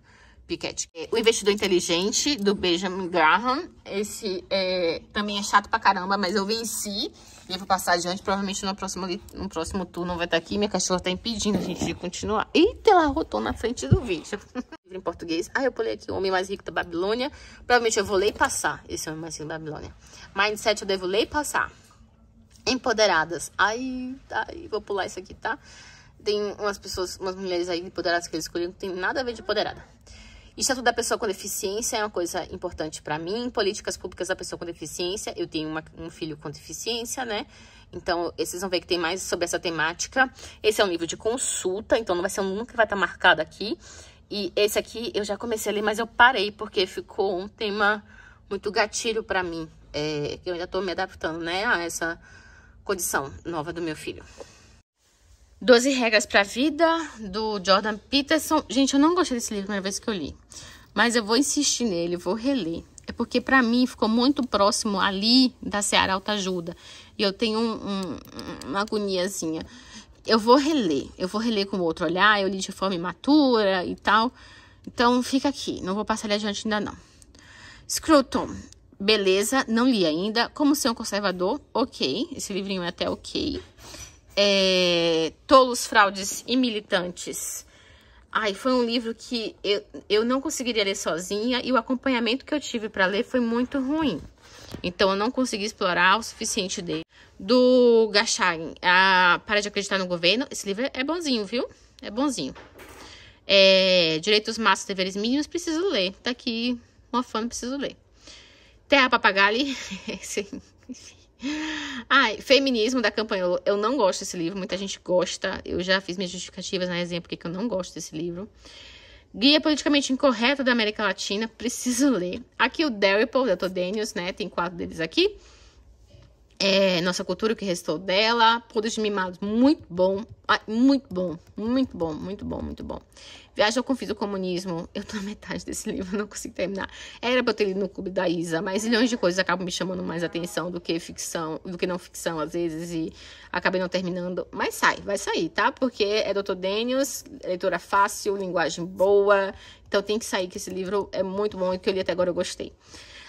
Piketty. É, o Investidor Inteligente, do Benjamin Graham. Esse é, também é chato pra caramba, mas eu venci. E eu vou passar adiante, provavelmente no próximo, no próximo turno vai estar aqui. Minha cachorra tá impedindo a gente de continuar. Eita, ela rotou na frente do vídeo. em português. Ah, eu pulei aqui o Homem Mais Rico da Babilônia. Provavelmente eu vou ler e passar esse Homem Mais Rico da Babilônia. Mindset eu devo ler e passar. Empoderadas. Ai, ai, vou pular isso aqui, tá? Tem umas pessoas, umas mulheres aí empoderadas que eles escolheram que tem nada a ver de empoderada. Estatuto é da Pessoa com Deficiência é uma coisa importante para mim. Políticas Públicas da Pessoa com Deficiência. Eu tenho uma, um filho com deficiência, né? Então, vocês vão ver que tem mais sobre essa temática. Esse é um livro de consulta, então não vai ser um nunca vai estar tá marcado aqui. E esse aqui eu já comecei a ler, mas eu parei porque ficou um tema muito gatilho para mim. É, eu ainda estou me adaptando, né, a essa condição nova do meu filho. 12 Regras para a Vida, do Jordan Peterson. Gente, eu não gostei desse livro a primeira vez que eu li, mas eu vou insistir nele, vou reler. É porque para mim ficou muito próximo ali da Seara Alta Ajuda e eu tenho um, um, uma agoniazinha. Eu vou reler, eu vou reler com outro olhar, eu li de forma imatura e tal. Então fica aqui, não vou passar ele adiante ainda não. Scruton, beleza, não li ainda. Como ser um conservador, ok. Esse livrinho é até ok é, Tolos, Fraudes e Militantes. Ai, foi um livro que eu, eu não conseguiria ler sozinha e o acompanhamento que eu tive para ler foi muito ruim. Então, eu não consegui explorar o suficiente dele. Do Gachain, a Para de Acreditar no Governo. Esse livro é bonzinho, viu? É bonzinho. É, Direitos Máximos, Deveres Mínimos, preciso ler. Tá aqui, uma fã, preciso ler. Terra Papagali, enfim. Ai, Feminismo da Campanha. Eu não gosto desse livro, muita gente gosta. Eu já fiz minhas justificativas na né, resenha porque eu não gosto desse livro. Guia Politicamente Incorreta da América Latina, preciso ler. Aqui o Derry Paul, Daniels, né? Tem quatro deles aqui é, nossa cultura, o que restou dela, Podres de Mimados, muito bom, muito bom, muito bom, muito bom, muito bom. Viagem ao Confins do Comunismo, eu tô na metade desse livro, não consigo terminar. Era pra eu ter lido no Clube da Isa, mas milhões de coisas acabam me chamando mais atenção do que ficção, do que não ficção, às vezes, e acabei não terminando. Mas sai, vai sair, tá? Porque é Dr. Daniels, leitura fácil, linguagem boa, então tem que sair, que esse livro é muito bom e que eu li até agora eu gostei.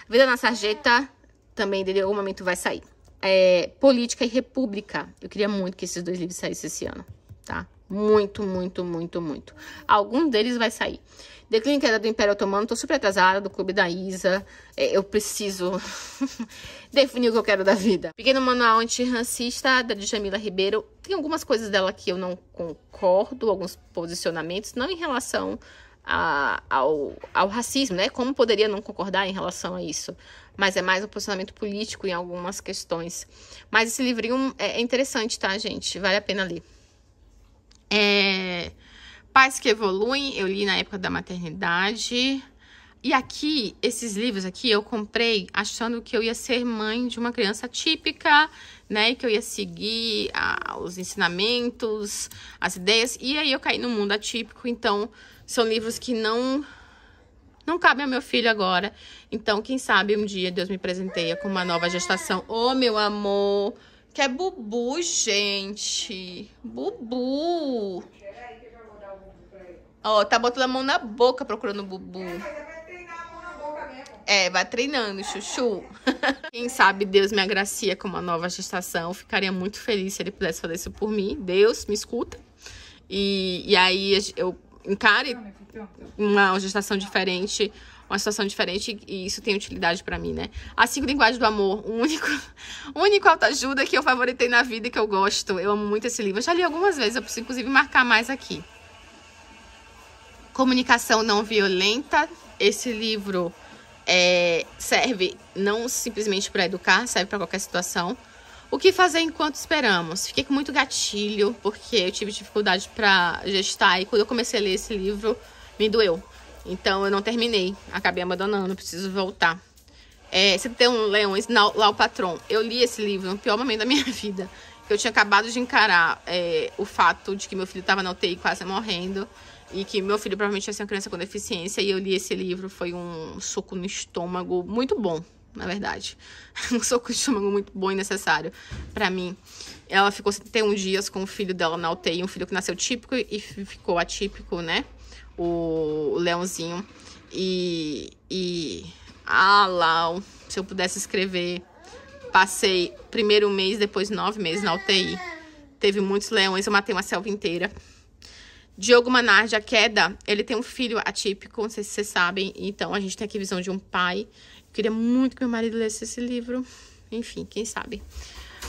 Vida na Sarjeta, também dele, em algum momento vai sair é, Política e República. Eu queria muito que esses dois livros saíssem esse ano, tá? Muito, muito, muito, muito. Algum deles vai sair. Declínio que era do Império Otomano, tô super atrasada, do Clube da Isa. É, eu preciso definir o que eu quero da vida. Pequeno Manual Antirracista, da Djamila Ribeiro. Tem algumas coisas dela que eu não concordo, alguns posicionamentos, não em relação a, ao, ao racismo, né? Como poderia não concordar em relação a isso? mas é mais um posicionamento político em algumas questões. Mas esse livrinho é, é interessante, tá, gente? Vale a pena ler. É... Pais que Evoluem, eu li na época da maternidade. E aqui, esses livros aqui, eu comprei achando que eu ia ser mãe de uma criança típica, né? Que eu ia seguir ah, os ensinamentos, as ideias. E aí eu caí no mundo atípico. Então, são livros que não não cabe ao meu filho agora. Então, quem sabe um dia Deus me presenteia com uma nova gestação. Ô, oh, meu amor, que é Bubu, gente. Bubu. Ó, oh, tá botando a mão na boca procurando o Bubu. É, é, é vai treinando, chuchu. Quem sabe Deus me agracia com uma nova gestação. ficaria muito feliz se ele pudesse fazer isso por mim. Deus, me escuta. E, e aí eu encare ah, então, então. uma gestação diferente, uma situação diferente e isso tem utilidade para mim, né? As cinco linguagens do amor, o único, único autoajuda que eu favoritei na vida e que eu gosto. Eu amo muito esse livro. Eu já li algumas vezes, eu preciso inclusive marcar mais aqui. Comunicação não violenta. Esse livro é, serve não simplesmente para educar, serve para qualquer situação. O que fazer enquanto esperamos? Fiquei com muito gatilho, porque eu tive dificuldade para gestar. E quando eu comecei a ler esse livro, me doeu. Então eu não terminei. Acabei abandonando, preciso voltar. É, tem um Leões, lá o patrão? Eu li esse livro no pior momento da minha vida. Eu tinha acabado de encarar é, o fato de que meu filho estava na UTI quase morrendo. E que meu filho provavelmente ia ser uma criança com deficiência. E eu li esse livro, foi um soco no estômago muito bom na verdade. Um soco de estômago muito bom e necessário para mim. Ela ficou 71 dias com o filho dela na UTI, um filho que nasceu típico e ficou atípico, né? O, leãozinho. E, e. Ah, Lau, se eu pudesse escrever. Passei primeiro mês, depois nove meses na UTI. Teve muitos leões, eu matei uma selva inteira. Diogo Manardi, a queda, ele tem um filho atípico, não sei se vocês sabem. Então, a gente tem aqui visão de um pai Queria muito que meu marido lesse esse livro. Enfim, quem sabe.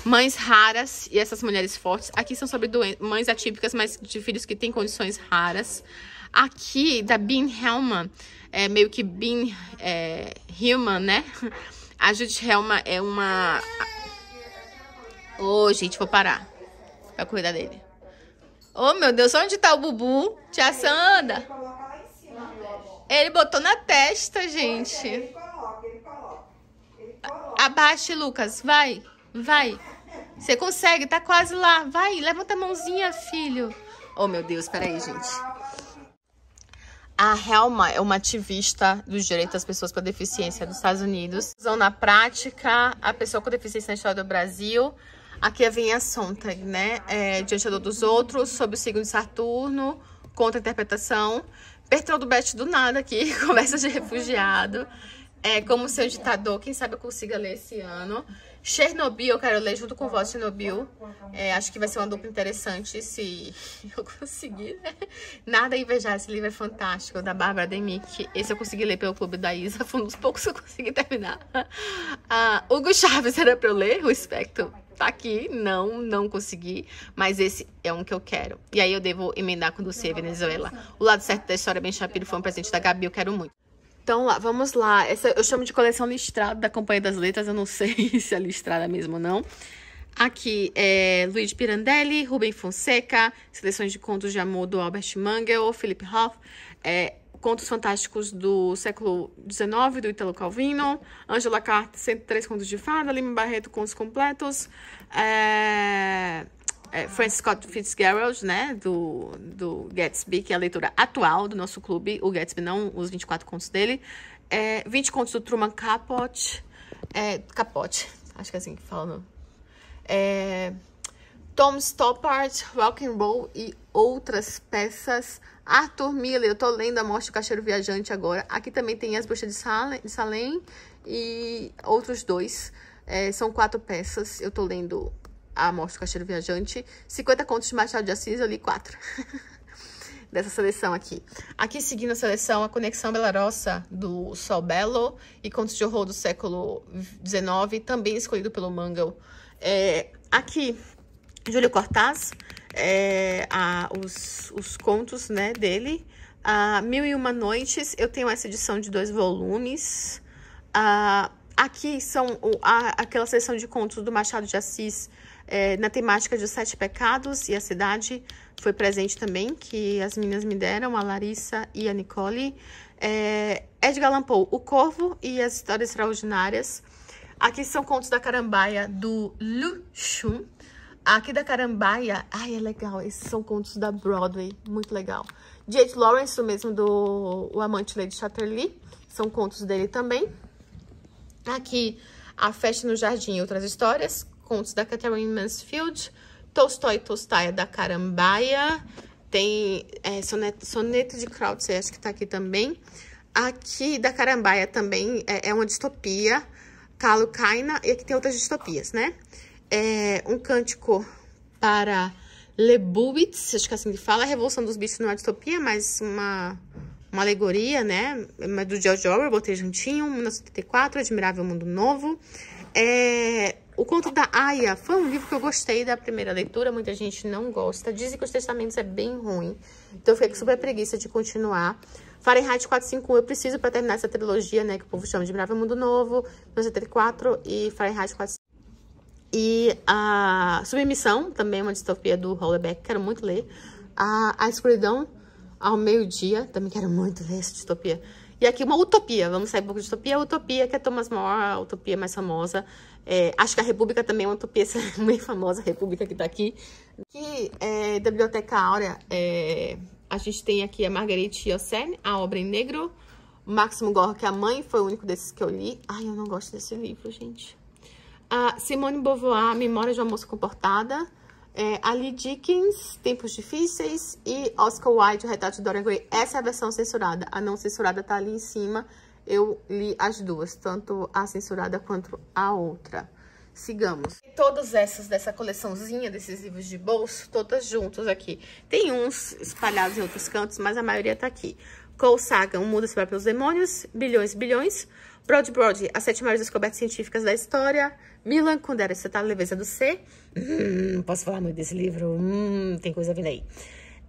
Mães raras e essas mulheres fortes. Aqui são sobre mães atípicas, mas de filhos que têm condições raras. Aqui, da Bean Hellman, é meio que Bean é, Hillman, né? A Judith Helman é uma... Ô, oh, gente, vou parar pra cuidar dele. Ô, oh, meu Deus, onde tá o Bubu? Tia Sanda? Ele botou na testa, gente. Abaixe, Lucas. Vai, vai. Você consegue, tá quase lá. Vai, levanta a mãozinha, filho. Oh, meu Deus, peraí, gente. A Helma é uma ativista dos direitos das pessoas com deficiência dos Estados Unidos. na prática a pessoa com deficiência na história do Brasil. Aqui é vem a Sontag, né? É, diante dor dos outros, sob o signo de Saturno, contra a interpretação. Bertrand do bete do nada aqui, conversa de refugiado é, como seu ditador, quem sabe eu consiga ler esse ano. Chernobyl, eu quero ler junto com vó Chernobyl. É, acho que vai ser uma dupla interessante se eu conseguir, né? Nada a invejar, esse livro é fantástico, da Bárbara Demick. Esse eu consegui ler pelo Clube da Isa, foi um dos poucos que eu consegui terminar. Ah, Hugo Chaves era pra eu ler, o Espectro tá aqui, não, não consegui, mas esse é um que eu quero. E aí eu devo emendar com o C, Venezuela. O Lado Certo da História, Ben Shapiro, foi um presente da Gabi, eu quero muito. Então, lá, vamos lá. Essa eu chamo de coleção listrada da Companhia das Letras, eu não sei se é listrada mesmo ou não. Aqui é Luiz Pirandelli, Rubem Fonseca, seleções de contos de amor do Albert Mangel, Philip Hoff, é, contos fantásticos do século XIX, do Italo Calvino, Angela Carter, 103 contos de fada, Lima Barreto, contos completos, é é, Francis Scott Fitzgerald, né, do, do Gatsby, que é a leitura atual do nosso clube, o Gatsby não, os 24 contos dele, é, 20 contos do Truman Capote, é, Capote, acho que é assim que fala, é, Tom Stoppard, Rock and Roll e outras peças. Arthur Miller, eu tô lendo A Morte do Cacheiro Viajante agora. Aqui também tem As Bruxas de Salem, Salem e outros dois. É, são quatro peças. Eu tô lendo a Morte do Cacheiro Viajante. 50 contos de Machado de Assis, eu li quatro. dessa seleção aqui. Aqui, seguindo a seleção, a Conexão Belarossa, do Sol Belo, e Contos de Horror do século XIX, também escolhido pelo Mangal. É, aqui, Júlio Cortaz, é, a, os, os contos né, dele. A Mil e Uma Noites, eu tenho essa edição de dois volumes. A, aqui são o, a, aquela seleção de contos do Machado de Assis, é, na temática de Os Sete Pecados e a Cidade foi presente também, que as meninas me deram, a Larissa e a Nicole. É, Edgar Lampou, O Corvo e as Histórias Extraordinárias. Aqui são contos da Carambaia, do Lu Xun. Aqui da Carambaia, ai, é legal, esses são contos da Broadway, muito legal. Jade Lawrence, o mesmo do O Amante Lady Chatterley, são contos dele também. Aqui, A Festa no Jardim e Outras Histórias, contos da Catherine Mansfield, Tolstói Tolstaya da Carambaia, tem é, soneto, soneto de Krautzer, acho que tá aqui também. Aqui da Carambaia também é, é uma distopia, Kalo Kaina, e aqui tem outras distopias, né? É, um cântico para Lebowitz, acho que é assim que fala, a Revolução dos Bichos não é uma distopia, mas uma, uma alegoria, né? Do George Orwell, botei juntinho, 1984, Admirável Mundo Novo. É, o Conto da Aya foi um livro que eu gostei da primeira leitura, muita gente não gosta. Dizem que os testamentos é bem ruim, então eu fiquei com super preguiça de continuar. Fahrenheit 451 eu preciso para terminar essa trilogia, né, que o povo chama de Bravo é Mundo Novo, 1984 e Fahrenheit 451. E a Submissão, também uma distopia do Hollebeck, quero muito ler. A, a Escuridão ao Meio-Dia, também quero muito ler essa distopia. E aqui uma utopia, vamos sair um pouco de utopia, a utopia, que é Thomas More, a utopia mais famosa, é, acho que a República também é uma utopia, essa muito famosa República que está aqui. Que é, da Biblioteca Áurea, é, a gente tem aqui a Marguerite Yossen, a obra em negro. Máximo é A Mãe, foi o único desses que eu li. Ai, eu não gosto desse livro, gente. A Simone Beauvoir, Memórias de uma Moça Comportada. É, Ali Dickens, Tempos Difíceis. E Oscar Wilde, O Retrato de Dorian Gray. Essa é a versão censurada. A não censurada tá ali em cima eu li as duas, tanto a censurada quanto a outra. Sigamos. E todas essas dessa coleçãozinha, desses livros de bolso, todas juntos aqui. Tem uns espalhados em outros cantos, mas a maioria tá aqui. Cole Saga, um mundo para pelos Demônios, Bilhões, Bilhões. Broad Broad, As Sete Maiores Descobertas Científicas da História. Milan Kundera, Você Tá na Leveza do C? Hum, posso falar muito desse livro? Hum, tem coisa vindo aí.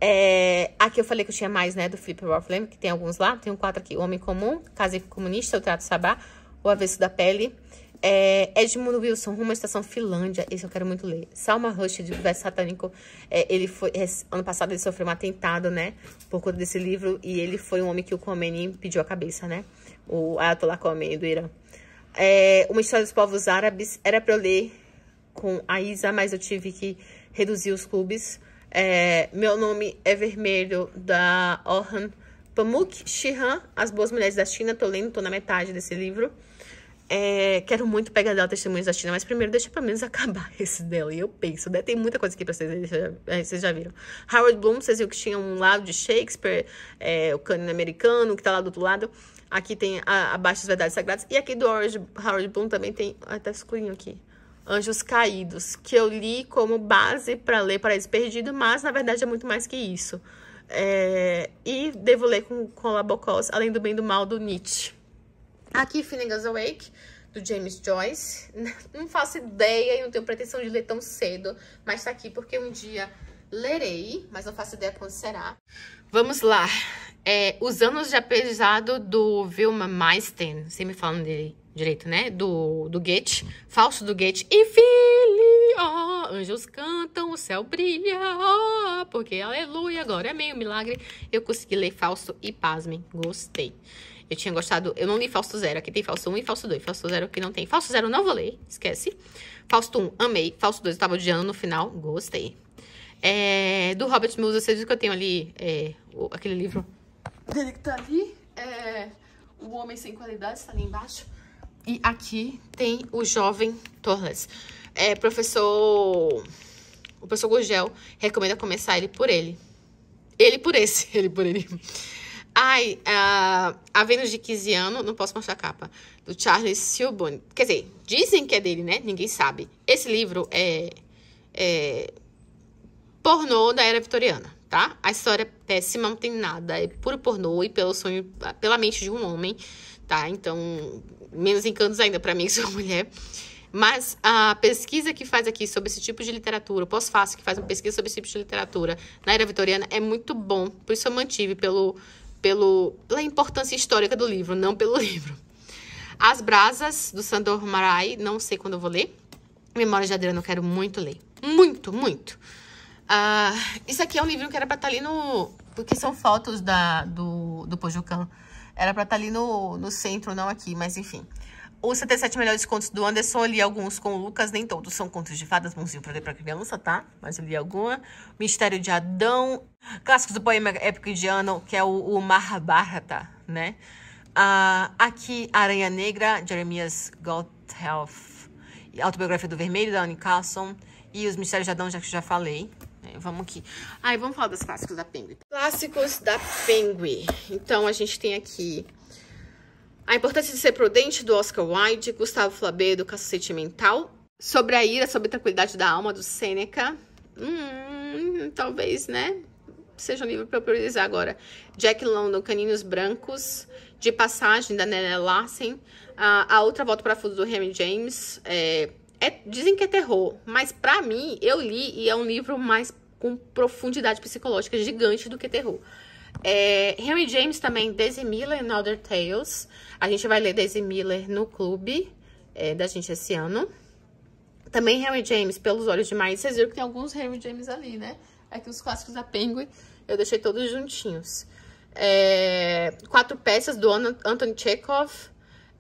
É, aqui eu falei que eu tinha mais, né, do Flip Roth Lembra que tem alguns lá? Tem um quatro aqui. O Homem Comum, Casa Comunista, O Trato Sabá, O Avesso da Pele. É, Edmundo Wilson, Rumo à Estação Finlândia. Esse eu quero muito ler. Salma Rush, de Verso Satânico. É, ele foi, é, ano passado ele sofreu um atentado, né? Por conta desse livro. E ele foi um homem que o Khomeini pediu a cabeça, né? O Ayatollah Khomeini do Irã. É, uma História dos Povos Árabes. Era pra eu ler com a Isa, mas eu tive que reduzir os clubes. É, Meu Nome é Vermelho, da Orhan Pamuk Shihan, As Boas Mulheres da China. Tô lendo, tô na metade desse livro. É, quero muito pegar dela Testemunhos da China, mas primeiro deixa pelo menos acabar esse dela. E eu penso, né? Tem muita coisa aqui pra vocês, vocês já é, viram. Howard Bloom, vocês viram que tinha um lado de Shakespeare, é, o cânone americano, que tá lá do outro lado. Aqui tem a, Abaixo das Verdades Sagradas. E aqui do Howard Bloom também tem até ah, tá escurinho aqui. Anjos Caídos, que eu li como base para ler Paraíso Perdido, mas na verdade é muito mais que isso. É... e devo ler com, com Labocos, Além do Bem e do Mal, do Nietzsche. Aqui, Finnegan's Awake, do James Joyce. Não faço ideia e não tenho pretensão de ler tão cedo, mas tá aqui porque um dia lerei, mas não faço ideia quando será. Vamos lá. É, Os Anos de Apesado, do Vilma Maisten, você me falando dele direito, né? Do, do Goethe, falso do Goethe. E filho, ó, anjos cantam, o céu brilha, ó, porque aleluia, agora é meio milagre. Eu consegui ler falso e pasmem, gostei. Eu tinha gostado, eu não li falso zero, aqui tem falso um e falso dois, falso zero aqui não tem. Falso zero não vou ler, esquece. Falso um, amei. Falso dois eu tava odiando no final, gostei. É, do Robert Musa, vocês viram que eu tenho ali é, o, aquele livro dele que tá ali? É, o Homem Sem Qualidades, tá ali embaixo. E aqui tem o jovem Torres. É, professor... O professor Gugel recomenda começar ele por ele. Ele por esse, ele por ele. Ai, uh, A Vênus de 15 anos, não posso mostrar a capa, do Charles Silbon. Quer dizer, dizem que é dele, né? Ninguém sabe. Esse livro é, é pornô da era vitoriana, tá? A história é péssima, não tem nada, é puro pornô e pelo sonho, pela mente de um homem tá? Então, menos encantos ainda para mim que sou mulher. Mas a pesquisa que faz aqui sobre esse tipo de literatura, o pós-fácil que faz uma pesquisa sobre esse tipo de literatura na era vitoriana é muito bom, por isso eu mantive pelo, pelo, pela importância histórica do livro, não pelo livro. As Brasas, do Sandor Marai, não sei quando eu vou ler. Memórias de Adriano, eu quero muito ler. Muito, muito. Uh, isso aqui é um livro que era pra estar tá ali no... Porque são fotos da, do, do Pojucan era pra estar tá ali no, no centro, não aqui, mas enfim. Os 77 melhores contos do Anderson, eu li alguns com o Lucas, nem todos são contos de fadas, bonzinho pra ler pra criança, tá? Mas eu li alguma. Mistério de Adão, clássicos do poema épico indiano, que é o, o Mahabharata, né? Uh, aqui, Aranha Negra, Jeremias Gotthelf, Autobiografia do Vermelho, da Anne Carlson, e Os Mistérios de Adão, já que eu já falei vamos aqui. Aí, vamos falar dos clássicos da Penguin. Clássicos da Penguin. Então, a gente tem aqui... A Importância de Ser Prudente, do Oscar Wilde, Gustavo Flabé, Educação Sentimental. Sobre a Ira, sobre a Tranquilidade da Alma, do seneca Hum, talvez, né? Seja um livro para priorizar agora. Jack London, Caninhos Brancos, De Passagem, da Nena Larsen. A, a Outra Volta para Fundo, do Henry James. É, é, dizem que é terror, mas para mim, eu li e é um livro mais com profundidade psicológica gigante do que terror. É, Henry James também, Daisy Miller and Other Tales. A gente vai ler Daisy Miller no clube é, da gente esse ano. Também Henry James, Pelos Olhos de Vocês viram que tem alguns Henry James ali, né? Aqui é os clássicos da Penguin, eu deixei todos juntinhos. É, quatro peças do Anton Chekhov.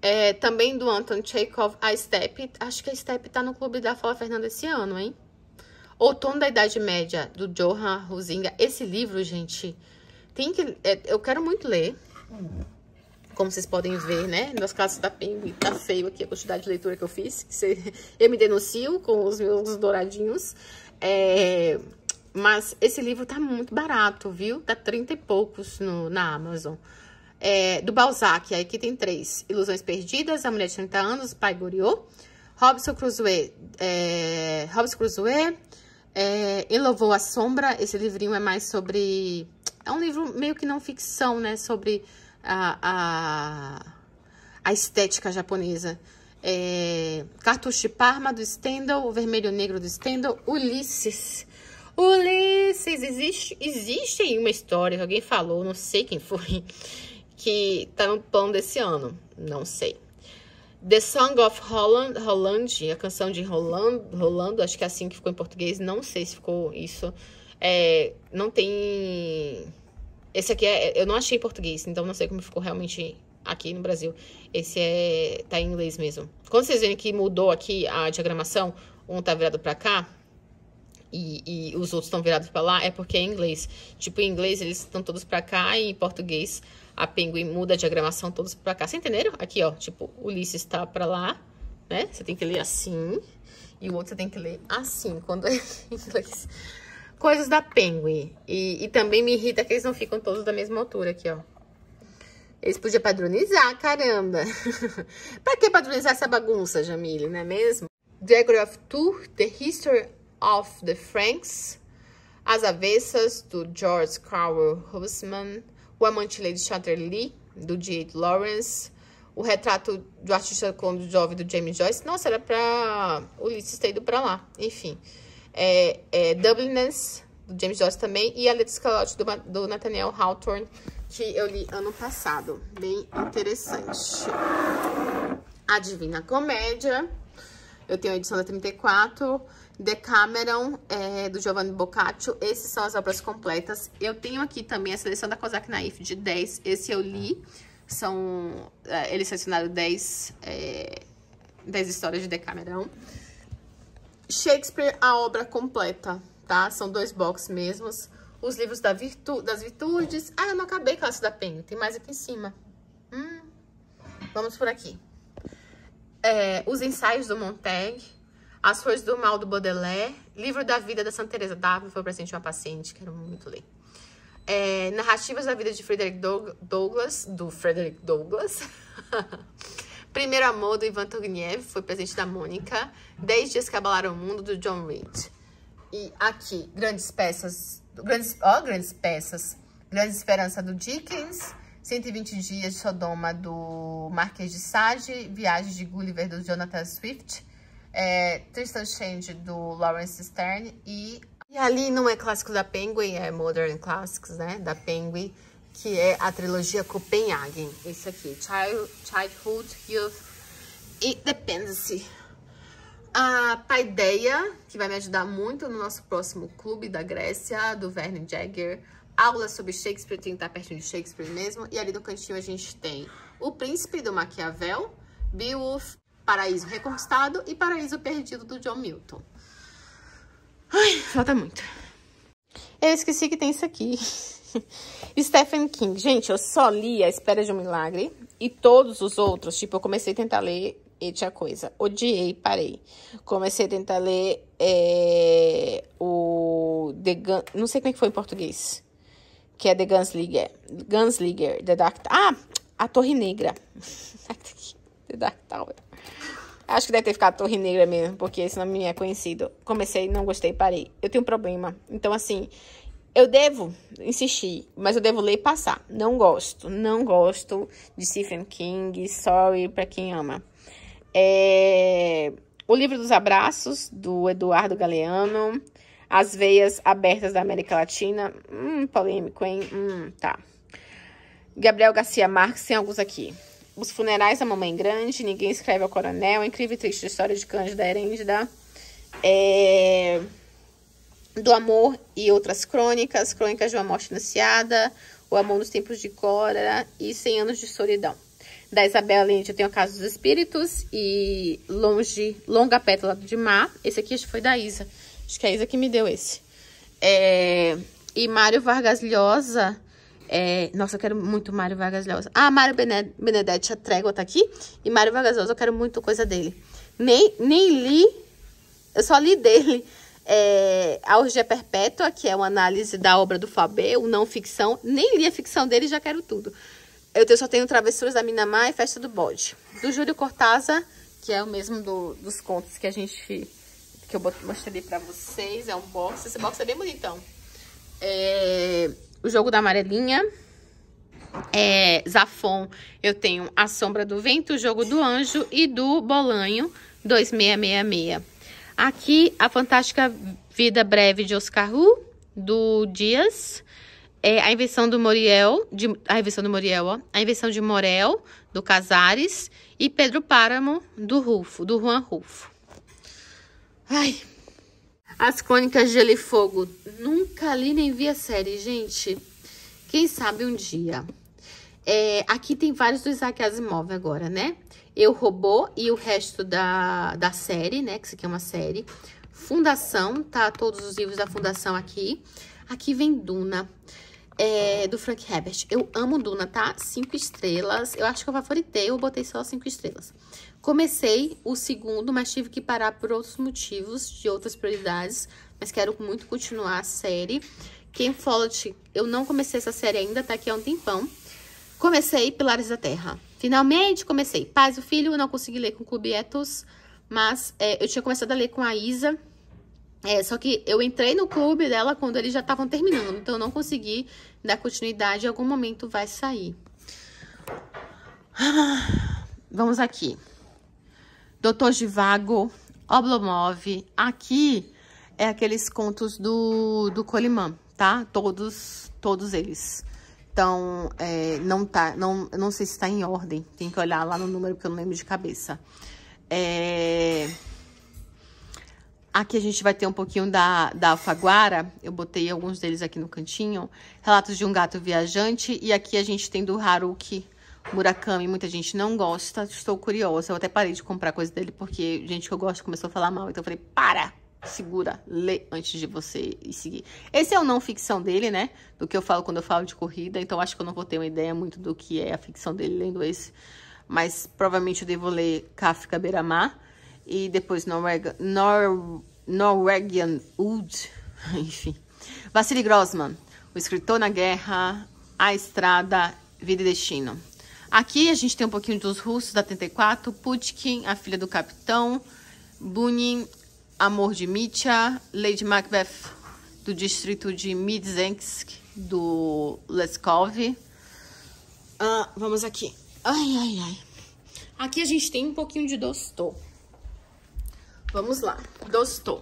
É, também do Anton Chekhov, a Step. Acho que a Step tá no clube da Fala Fernanda esse ano, hein? Outono da Idade Média, do Johan Huizinga. Esse livro, gente, tem que... É, eu quero muito ler. Como vocês podem ver, né? Nas classes da tá Penguin, tá feio aqui a quantidade de leitura que eu fiz. Que você, eu me denuncio com os meus douradinhos. É, mas esse livro tá muito barato, viu? Tá 30 e poucos no, na Amazon. É, do Balzac, aí que tem três. Ilusões Perdidas, A Mulher de 30 Anos, Pai Goriot. Robson Crusoe, é, Robson Crusoe, é, Elovou a Sombra, esse livrinho é mais sobre... É um livro meio que não ficção, né? Sobre a, a, a estética japonesa. É, Cartucho Parma, do Stendhal, O Vermelho Negro, do Stendhal, Ulisses. Ulisses, existe, existe uma história que alguém falou, não sei quem foi, que tá no pão desse ano. Não sei. The Song of Holland, Holland a canção de Rolando, Rolando, acho que é assim que ficou em português, não sei se ficou isso. É, não tem. Esse aqui é, eu não achei em português, então não sei como ficou realmente aqui no Brasil. Esse é tá em inglês mesmo. Quando vocês verem que mudou aqui a diagramação, um tá virado para cá, e, e, os outros estão virados para lá é porque é inglês. Tipo, em inglês eles estão todos para cá e em português a Penguin muda a diagramação todos pra cá. Você entenderam? Aqui, ó, tipo, Ulisses tá pra lá, né? Você tem que ler assim. E o outro você tem que ler assim, quando é inglês. Coisas da Penguin. E, e também me irrita que eles não ficam todos da mesma altura aqui, ó. Eles podiam padronizar, caramba. pra que padronizar essa bagunça, Jamile, não é mesmo? Diagram of Tour, The History of the Franks, As Avessas, do George Carl Husman, o Amante de Chatterley, do J. Lawrence. O retrato do artista cômico jovem do James Joyce. Nossa, era pra Ulisses ter ido pra lá. Enfim. É, é Dubliners, do James Joyce também. E a Letra Escalote, do, do Nathaniel Hawthorne, que eu li ano passado. Bem interessante. A Divina Comédia. Eu tenho a edição da 34. Decameron, é, do Giovanni Boccaccio. Essas são as obras completas. Eu tenho aqui também a seleção da Cosaque Naif de 10. Esse eu li. São, é, eles selecionaram 10, é, 10 histórias de Decameron. Shakespeare, a obra completa, tá? São dois boxes mesmos. Os livros da virtu das virtudes. Ah, eu não acabei com essa da Penha. Tem mais aqui em cima. Hum. Vamos por aqui. É, os ensaios do Montaigne as Flores do Mal, do Baudelaire. Livro da Vida, da Santa Teresa d'Ávila, tá? foi presente uma paciente, quero muito ler. É, Narrativas da Vida de Frederick Douglass, do Frederick Douglass. Primeiro Amor, do Ivan Turgenev, foi presente da Mônica. Dez Dias que Abalaram o Mundo, do John Reed. E aqui, Grandes Peças, grandes, ó, Grandes Peças. Grande Esperança, do Dickens. 120 Dias de Sodoma, do Marquês de Sade. Viagens de Gulliver, do Jonathan Swift é, Tristan Change do Lawrence Stern e... E ali não é clássico da Penguin, é Modern Classics, né? Da Penguin, que é a trilogia Copenhagen. Esse aqui, Child, Childhood, Youth e Dependency. A Paideia, que vai me ajudar muito no nosso próximo Clube da Grécia, do Verne Jagger. Aula sobre Shakespeare, tem que estar pertinho de Shakespeare mesmo. E ali no cantinho a gente tem O Príncipe, do Maquiavel, Beowulf, Paraíso Reconquistado e Paraíso Perdido do John Milton. Ai, falta muito. Eu esqueci que tem isso aqui. Stephen King. Gente, eu só li A Espera de um Milagre e todos os outros. Tipo, eu comecei a tentar ler e tinha coisa. Odiei, parei. Comecei a tentar ler é, o The Gun... Não sei como é que foi em português. Que é The Gunslinger. Gunslinger, The Dark... Ah, A Torre Negra. The Dark Tower. Acho que deve ter ficado Torre Negra mesmo, porque esse nome é conhecido. Comecei, não gostei, parei. Eu tenho um problema. Então, assim, eu devo insistir, mas eu devo ler e passar. Não gosto, não gosto de Stephen King. Sorry pra quem ama. É... O livro dos abraços, do Eduardo Galeano. As veias abertas da América Latina. Hum, polêmico, hein? Hum, tá. Gabriel Garcia Marques, tem alguns aqui. Os Funerais da Mamãe Grande, Ninguém Escreve ao Coronel, Incrível e Triste História de Cândida Herêndida, é... Do Amor e Outras Crônicas, Crônicas de uma Morte Anunciada, O Amor nos Tempos de Cora e Cem Anos de Solidão. Da isabela Lente, eu tenho a Casa dos Espíritos e Longe, Longa Pétala de Mar. Esse aqui acho que foi da Isa. Acho que é a Isa que me deu esse. É... E Mário Vargas Llosa é, nossa, eu quero muito Mário Vargas Llosa. Ah, Mário Benedetti, a trégua tá aqui. E Mário Vargas Llosa, eu quero muito coisa dele. Nem, nem li, eu só li dele é, A Orgia Perpétua, que é uma análise da obra do Faber o não ficção. Nem li a ficção dele e já quero tudo. Eu só tenho Travessuras da Minamá e Festa do Bode. Do Júlio Cortázar, que é o mesmo do, dos contos que a gente... Que eu mostrei pra vocês. É um box. Esse box é bem bonitão. É o jogo da amarelinha. É, Zafon, eu tenho a sombra do vento, o jogo do anjo e do bolanho 2666. Aqui, a fantástica vida breve de Oscar Hu, do Dias. É, a invenção do Moriel, de, a invenção do Moriel, ó, a invenção de Morel, do Casares, e Pedro Páramo, do Rufo, do Juan Rufo. Ai, as crônicas de Gelo e Fogo, nunca Kalina envia série, gente. Quem sabe um dia. É, aqui tem vários do Isaac Asimov agora, né? Eu, Robô e o resto da, da série, né? Que isso aqui é uma série. Fundação, tá? Todos os livros da Fundação aqui. Aqui vem Duna, é, do Frank Herbert. Eu amo Duna, tá? Cinco estrelas. Eu acho que eu favoritei, eu botei só cinco estrelas. Comecei o segundo, mas tive que parar por outros motivos, de outras prioridades mas quero muito continuar a série. quem Followed, eu não comecei essa série ainda, tá aqui há um tempão. Comecei Pilares da Terra. Finalmente comecei. Paz do Filho, eu não consegui ler com o Clube Etos, mas é, eu tinha começado a ler com a Isa. É, só que eu entrei no clube dela quando eles já estavam terminando, então eu não consegui dar continuidade. Em algum momento vai sair. Vamos aqui. Doutor Givago, Oblomov. Aqui é aqueles contos do, do Colimã, tá? Todos, todos eles. Então, é, não tá, não, não sei se tá em ordem. Tem que olhar lá no número, porque eu não lembro de cabeça. É... Aqui a gente vai ter um pouquinho da, da Alfaguara. Eu botei alguns deles aqui no cantinho. Relatos de um gato viajante. E aqui a gente tem do Haruki Murakami. Muita gente não gosta. Estou curiosa. Eu até parei de comprar coisa dele, porque gente que eu gosto começou a falar mal. Então, eu falei, para! segura, lê antes de você seguir. Esse é o não ficção dele, né? Do que eu falo quando eu falo de corrida, então acho que eu não vou ter uma ideia muito do que é a ficção dele lendo esse. Mas provavelmente eu devo ler Kafka Beira-Mar e depois Norwegian, Nor, Norwegian Wood, enfim. Vassili Grossman, O Escritor na Guerra, A Estrada, Vida e Destino. Aqui a gente tem um pouquinho dos russos da 34, Putkin, A Filha do Capitão, Bunin, Amor de Mitya, Lady Macbeth, do distrito de Midzensk, do Leskov. Ah, vamos aqui. Ai, ai, ai. Aqui a gente tem um pouquinho de Dostô. Vamos lá. Dostô.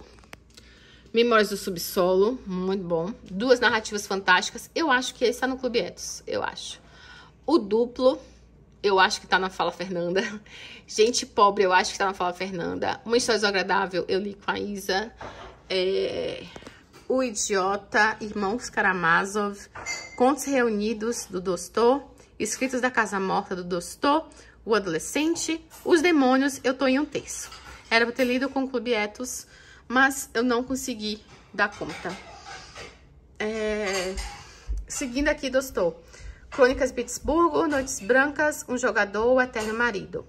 Memórias do Subsolo, muito bom. Duas narrativas fantásticas. Eu acho que esse está no Clube Etos, eu acho. O Duplo, eu acho que tá na Fala Fernanda. Gente Pobre, eu acho que tá na Fala Fernanda. Uma História Desagradável, eu li com a Isa. É... O Idiota, Irmãos Karamazov. Contos Reunidos, do Dostor. Escritos da Casa Morta, do Dostor. O Adolescente. Os Demônios, eu tô em um terço. Era pra ter lido com o Clube Etos, mas eu não consegui dar conta. É... Seguindo aqui, Dostor. Crônicas Pittsburgh, Noites Brancas, Um Jogador, O Eterno Marido.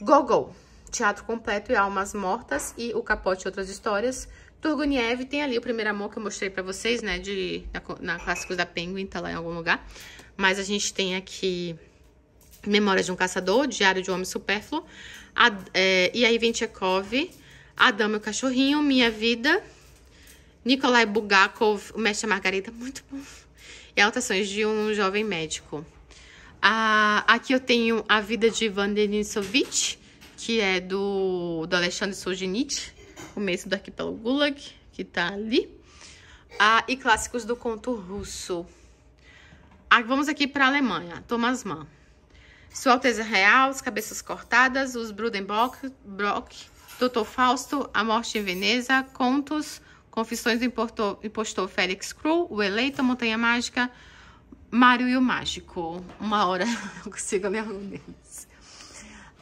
Gogol, Teatro Completo e Almas Mortas e O Capote e Outras Histórias. Turguniev, tem ali o primeiro amor que eu mostrei pra vocês, né, de, na, na Clássicos da Penguin, tá lá em algum lugar. Mas a gente tem aqui Memórias de um Caçador, Diário de um Homem Supérfluo, é, e aí vem Tchekov, A Dama e o Cachorrinho, Minha Vida, Nikolai Bugakov, O Mestre Margarida, muito bom e anotações de um jovem médico. Ah, aqui eu tenho a vida de Ivan que é do, do Alexandre Solzhenitsyn, o mesmo do Arquipélago Gulag, que tá ali. Ah, e clássicos do conto russo. Ah, vamos aqui para a Alemanha. Thomas Mann. Sua Alteza Real, As Cabeças Cortadas, Os Brudenbrock, Brock, Doutor Fausto, A Morte em Veneza, Contos, Confissões do Impostor, Impostor Félix Crew, O Eleito, a Montanha Mágica, Mário e o Mágico. Uma hora eu consigo me arrumar.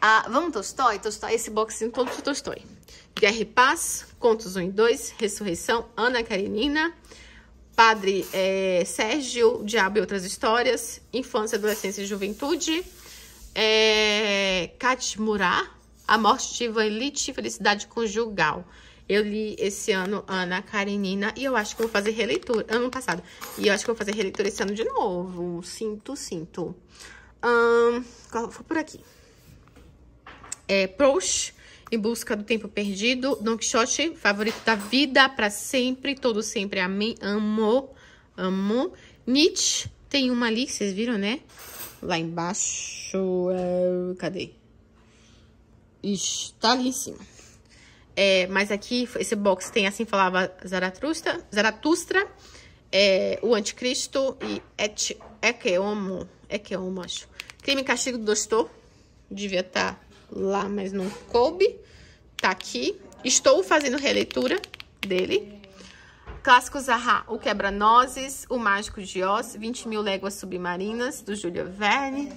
Ah, vamos Tolstói? Tolstói, esse boxinho todo de Tolstói. Guerra e Paz, Contos 1 e 2, Ressurreição, Ana Karenina, Padre é, Sérgio, Diabo e Outras Histórias, Infância, Adolescência e Juventude, é, eh, Murá, A Morte de Ivan Felicidade Conjugal. Eu li esse ano Ana Karenina e eu acho que vou fazer releitura. Ano passado. E eu acho que vou fazer releitura esse ano de novo. Sinto, sinto. Um, foi por aqui. É, Proust, Em Busca do Tempo Perdido. Don Quixote, Favorito da Vida, para Sempre, Todo Sempre. Amém. Amo, amo. Nietzsche, tem uma ali, vocês viram, né? Lá embaixo. É... Cadê? Ixi, tá ali em cima. É, mas aqui, esse box tem assim falava Zaratustra, Zaratustra é, o Anticristo e et, Ekeomo, Ekeomo, acho. Crime e Castigo do Dostor, devia estar tá lá, mas não coube. Tá aqui. Estou fazendo releitura dele. Clássico Zaha, O Quebra-Nozes, O Mágico de Oz, 20 Mil Léguas Submarinas, do Júlio Verne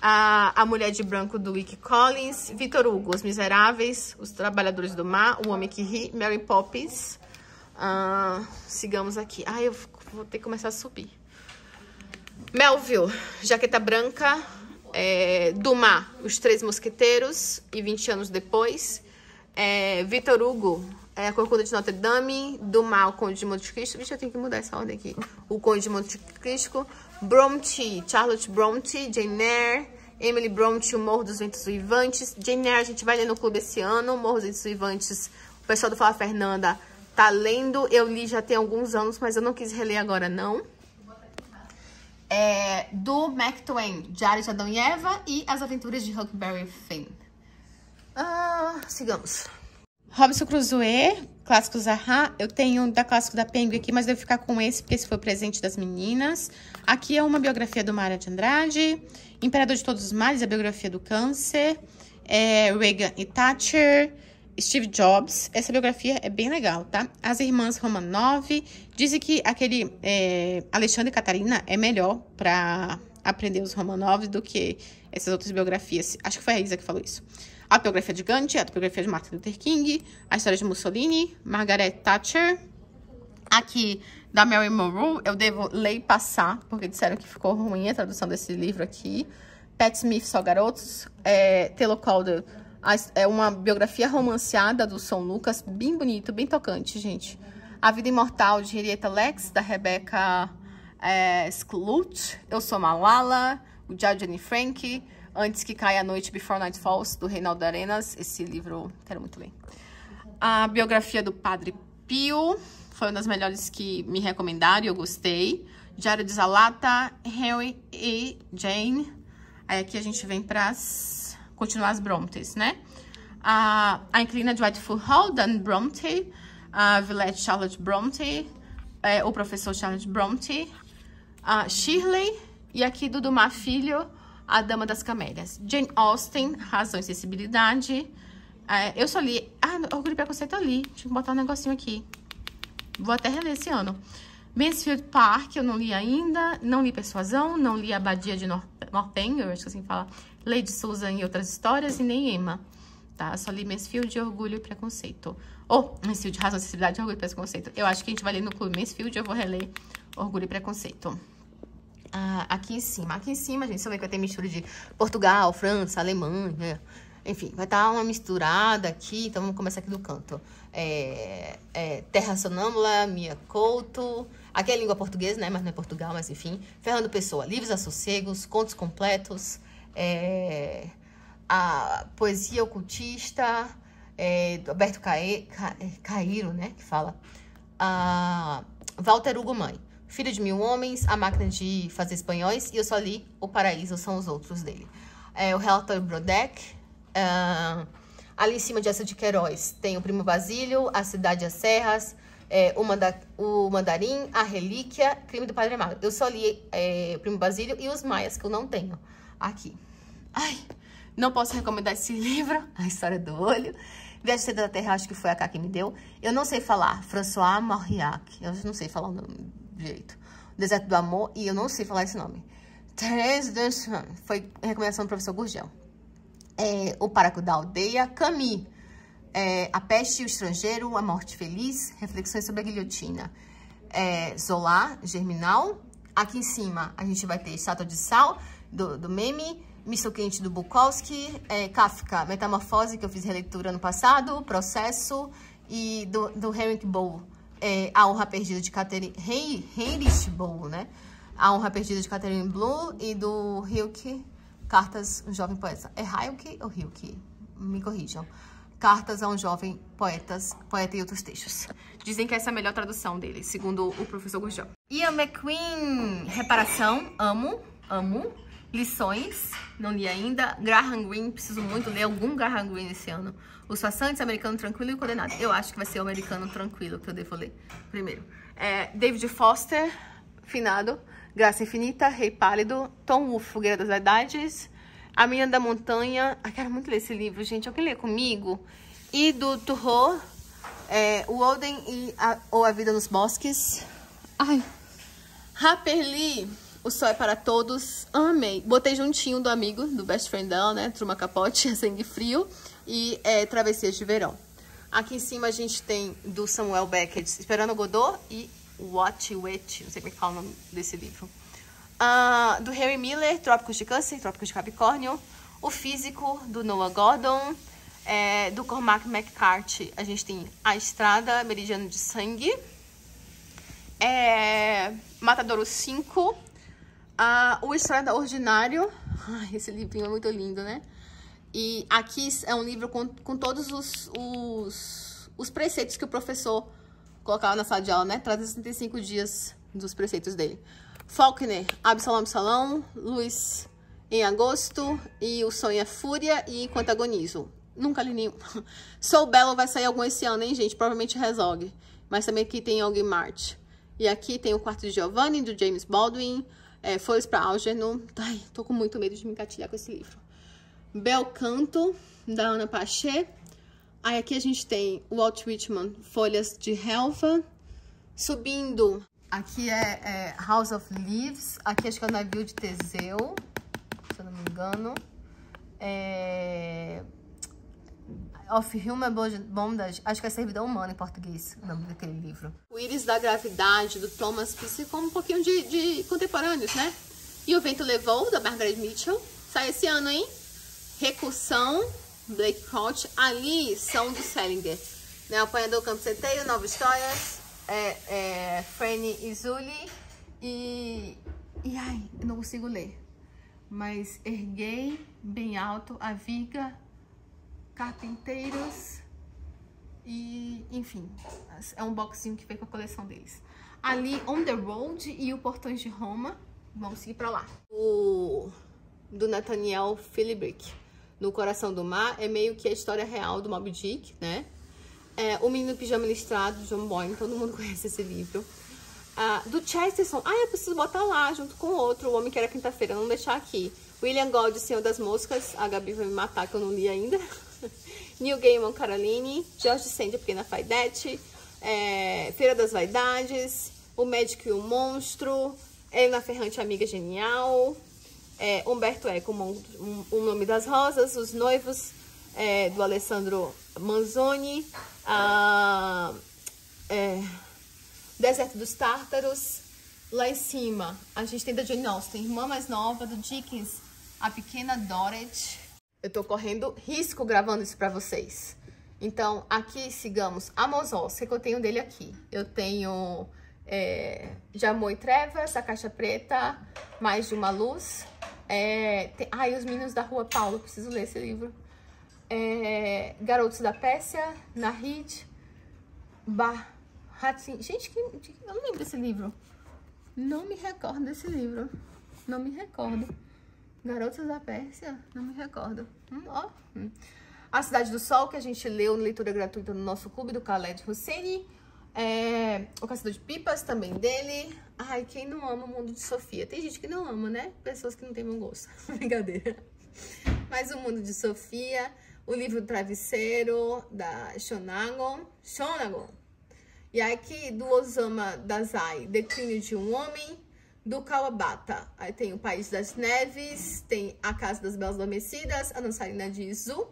a, a Mulher de Branco do Wick Collins, Vitor Hugo, Os Miseráveis, Os Trabalhadores do Mar, O Homem que Ri, Mary Poppins. Uh, sigamos aqui. Ai, eu vou ter que começar a subir. Melville, Jaqueta Branca, é, Dumas, Os Três Mosqueteiros e 20 Anos Depois. É, Vitor Hugo, é, a Corcunda de Notre Dame, do Mal, Conde de Monte Cristo. Vixe, eu tenho que mudar essa ordem aqui. O Conde de Monte Cristo, Bronte, Charlotte Bronte, Jane Eyre, Emily Bronte, O Morro dos Ventos Vivantes. Jane Eyre a gente vai ler no clube esse ano, O Morro dos Ventos Vivantes, o pessoal do Fala Fernanda tá lendo. Eu li já tem alguns anos, mas eu não quis reler agora, não. É, do Mac Twain, Diário de Adão e Eva e As Aventuras de Huckberry Finn. Ah, sigamos. Robson Crusoe, Clássico Zaha. Eu tenho da clássico da Penguin aqui, mas devo ficar com esse, porque esse foi o presente das meninas. Aqui é uma biografia do Mara de Andrade. Imperador de Todos os Males, a biografia do câncer. É, Reagan e Thatcher. Steve Jobs. Essa biografia é bem legal, tá? As Irmãs Romanov. Dizem que aquele é, Alexandre e Catarina é melhor para aprender os Romanov do que essas outras biografias. Acho que foi a Isa que falou isso. A biografia de Gandhi, a biografia de Martin Luther King, a história de Mussolini, Margaret Thatcher. Aqui, da Mary Monroe, eu devo ler e passar, porque disseram que ficou ruim a tradução desse livro aqui. Pat Smith, Só Garotos. É, Taylor Calder, é uma biografia romanceada do São Lucas, bem bonito, bem tocante, gente. A Vida Imortal, de Henrietta Lex, da Rebecca é, Eu Sou Malala, o Diário de Anne Frank. Antes que Caia a Noite, Before Night Falls, do Reinaldo Arenas. Esse livro quero muito ler. A biografia do Padre Pio foi uma das melhores que me recomendaram e eu gostei. Diário de Zalata, Henry e Jane. Aí aqui a gente vem para continuar as Brontes, né? A, a Inclina de Full Hall, Dan Bronte. A Villette Charlotte Bronte. É, o professor Charlotte Bronte. A Shirley. E aqui Dudu Filho a Dama das Camélias. Jane Austen, Razão e Sensibilidade. É, eu só li... Ah, Orgulho e Preconceito eu li. Deixa que botar um negocinho aqui. Vou até reler esse ano. Mansfield Park, eu não li ainda. Não li Persuasão, não li Abadia de North... Northanger, acho que assim fala. Lady Susan e Outras Histórias e nem Emma. Tá? Só li Mansfield, Orgulho e Preconceito. Ou oh, Mansfield, Razão, Sensibilidade, Orgulho e Preconceito. Eu acho que a gente vai ler no Clube Mansfield, eu vou reler Orgulho e Preconceito ah, aqui em cima. Aqui em cima, gente, você vê que vai ter mistura de Portugal, França, Alemanha, né? enfim, vai estar tá uma misturada aqui, então vamos começar aqui do canto. É, é, Terra Sonâmbula, Mia Couto, aqui é língua portuguesa, né, mas não é Portugal, mas enfim. Fernando Pessoa, Livros a Sossegos, Contos Completos, é, a Poesia Ocultista, é, do Alberto Cairo, né, que fala. Ah, Walter Hugo Mãe. Filho de Mil Homens, A Máquina de Fazer Espanhóis e eu só li O Paraíso São os Outros dele. É, o relator Brodeck. Uh, ah, ali em cima de Essa de Queiroz tem O Primo Basílio, A Cidade das Serras, é, o, manda o, Mandarim, A Relíquia, Crime do Padre Amado. Eu só li é, O Primo Basílio e Os Maias, que eu não tenho aqui. Ai, não posso recomendar esse livro, A História do Olho. Viagem da Terra, acho que foi a K que me deu. Eu não sei falar. François Mauriac. Eu não sei falar o nome jeito. Deserto do Amor, e eu não sei falar esse nome. Therese Duchamp, foi recomendação do professor Gurgel. É, o Paraco da Aldeia, Camille, é, A Peste e o Estrangeiro, A Morte Feliz, Reflexões sobre a Guilhotina, é, Germinal. Aqui em cima a gente vai ter Estátua de Sal, do, do meme, Misto Quente do Bukowski, é, Kafka, Metamorfose, que eu fiz releitura ano passado, Processo, e do, do Henrik Bowl é, A Honra Perdida de Catherine Heinrich Bloom, né? A Honra Perdida de Catherine Blue e do Hilke, Cartas um Jovem Poeta. É Hilke ou Hilke? Me corrijam. Cartas a um Jovem Poetas, Poeta e Outros Textos. Dizem que essa é a melhor tradução dele, segundo o professor Gurjão. Ian McQueen, Reparação, amo, amo lições, não li ainda. Graham Greene, preciso muito ler algum Graham Greene esse ano. Os Façantes, Americano Tranquilo e o Condenado. Eu acho que vai ser o Americano Tranquilo que eu devo ler primeiro. É, David Foster, Finado, Graça Infinita, Rei Pálido, Tom Wolfe, Fogueira das Verdades, A Menina da Montanha. quero muito ler esse livro, gente. Alguém lê comigo? E do Turro, é, O Oden e a, ou A Vida nos Bosques. Ai, Rapper Lee... O Sol é para Todos, amei. Botei juntinho do amigo, do best friend dela, né? Truma Capote, Sangue Frio e é, Travessias de Verão. Aqui em cima a gente tem do Samuel Beckett, Esperando Godot e Watch Wet, não sei como é que fala o nome desse livro. Uh, do Harry Miller, Trópicos de Câncer, Trópicos de Capricórnio. O Físico, do Noah Gordon. É, do Cormac McCarthy, a gente tem A Estrada, Meridiano de Sangue. É, Matadouro 5 Uh, o Estrada Ordinário. Ai, esse livrinho é muito lindo, né? E aqui é um livro com, com todos os, os, os preceitos que o professor colocava na sala de aula, né? 365 dias dos preceitos dele. Faulkner, Absalom, Absalom, Luiz em Agosto e O Sonho é Fúria e Enquanto Agonizo. Nunca li nenhum. Sou Belo vai sair algum esse ano, hein, gente? Provavelmente Resolve. Mas também aqui tem alguém Mart. E aqui tem O Quarto de Giovanni, do James Baldwin é, Flores para Algernon. Ai, tô com muito medo de me engatilhar com esse livro. Bel Canto, da Ana Paché. Aí aqui a gente tem Walt Whitman, Folhas de Helva. Subindo, aqui é, é, House of Leaves. Aqui acho que é o navio de Teseu, se eu não me engano. É of Human Bondage, acho que é Servidão Humana em português, o nome daquele livro. O Íris da Gravidade, do Thomas Pise, como um pouquinho de, de, contemporâneos, né? E O Vento Levou, da Margaret Mitchell, sai esse ano, hein? Recursão, Blake Crouch, ali são do Selinger. Né? Apanhador Campo Centeio, Nova Histórias, é, é, Franny Zully e... E ai, eu não consigo ler. Mas erguei bem alto a viga carpinteiros e, enfim, é um boxinho que veio com a coleção deles. Ali, On The Road e o Portões de Roma, vamos seguir pra lá. O do Nathaniel Philbrick, No Coração do Mar, é meio que a história real do Moby Dick, né? É, o Menino Pijama Listrado, John Boyne, todo mundo conhece esse livro. Ah, do Chesterton, ah, eu preciso botar lá, junto com outro, O Homem que Era Quinta-feira, não deixar aqui. William Gold, Senhor das Moscas, a Gabi vai me matar que eu não li ainda. New Gaiman Caroline, George Sand, A Pequena Faidete, é, Feira das Vaidades, O Médico e o Monstro, Helena Ferrante, Amiga Genial, é, Humberto Eco, um, O Nome das Rosas, Os Noivos, é, do Alessandro Manzoni, a, é, Deserto dos Tártaros, lá em cima a gente tem da Jane Austen, Irmã Mais Nova, do Dickens, A Pequena Dorothy, eu tô correndo risco gravando isso pra vocês. Então, aqui, sigamos, Amozol, sei que eu tenho dele aqui. Eu tenho é, Jamoi Trevas, a Caixa Preta, Mais de Uma Luz. É, tem, ai, Os Meninos da Rua Paulo, preciso ler esse livro. É, Garotos da Pérsia, Nahid, Bahatin. Gente, que, eu não lembro desse livro. Não me recordo desse livro. Não me recordo. Garotas da Pérsia? Não me recordo. Hum, ó. Hum. A Cidade do Sol, que a gente leu na leitura gratuita no nosso clube do Khaled Hosseini. É, o Caçador de Pipas também dele. Ai, quem não ama o mundo de Sofia? Tem gente que não ama, né? Pessoas que não têm bom gosto. Brincadeira. Mas o mundo de Sofia, o livro Travesseiro, da Shonagon. Shonagon. E aqui do Osama Dazai, Declínio de um Homem do Kawabata. Aí tem o País das Neves, tem a Casa das Belas Adormecidas, a Dançarina de Izu,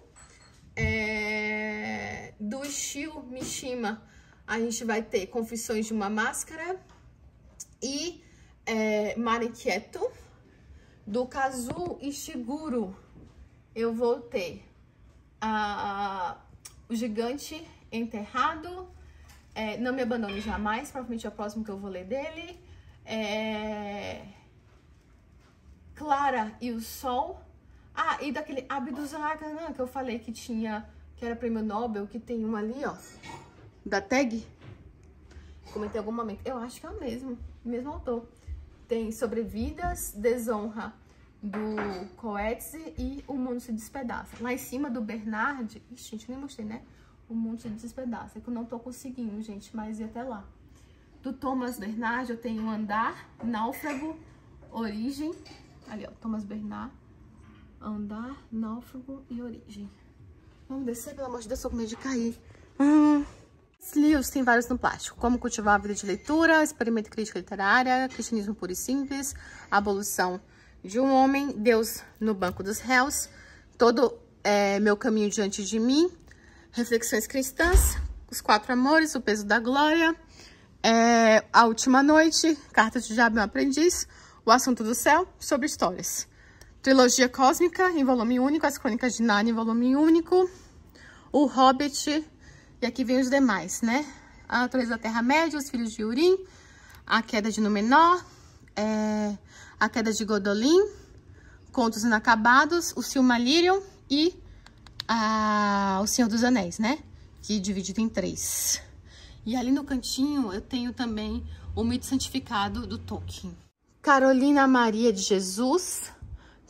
é, do Shio Mishima a gente vai ter Confissões de uma Máscara e é, Do Kazu Ishiguro, eu vou ter a, o Gigante Enterrado, é, Não Me Abandone Jamais, provavelmente é o próximo que eu vou ler dele é, Clara e o Sol. Ah, e daquele Abduzaganan né, que eu falei que tinha, que era prêmio Nobel, que tem uma ali, ó, da tag. Comentei algum momento. Eu acho que é o mesmo, mesmo autor. Tem Sobrevidas, Desonra do Coetze e O Mundo se Despedaça. Lá em cima do Bernard, ixi, gente, nem mostrei, né? O Mundo se Despedaça, que eu não tô conseguindo, gente, mas ia até lá do Thomas Bernard, eu tenho Andar, Náufrago, Origem. Ali, ó, Thomas Bernard, Andar, Náufrago e Origem. Vamos descer, pelo amor de Deus, tô com medo de cair. Hum. Esses livros tem vários no plástico, como cultivar a vida de leitura, experimento crítica literária, cristianismo puro e simples, abolição de um homem, Deus no banco dos réus, todo é, meu caminho diante de mim, reflexões cristãs, os quatro amores, o peso da glória, é, a Última Noite, Cartas de Diabo Meu Aprendiz, O Assunto do Céu, sobre histórias. Trilogia Cósmica, em volume único, As Crônicas de Narnia, em volume único, O Hobbit, e aqui vem os demais, né? A Natureza da Terra-média, Os Filhos de Urim, A Queda de Númenor, é, A Queda de Godolin, Contos Inacabados, O Silmarillion e a, O Senhor dos Anéis, né? Que dividido em três. E ali no cantinho eu tenho também o mito santificado do Tolkien. Carolina Maria de Jesus,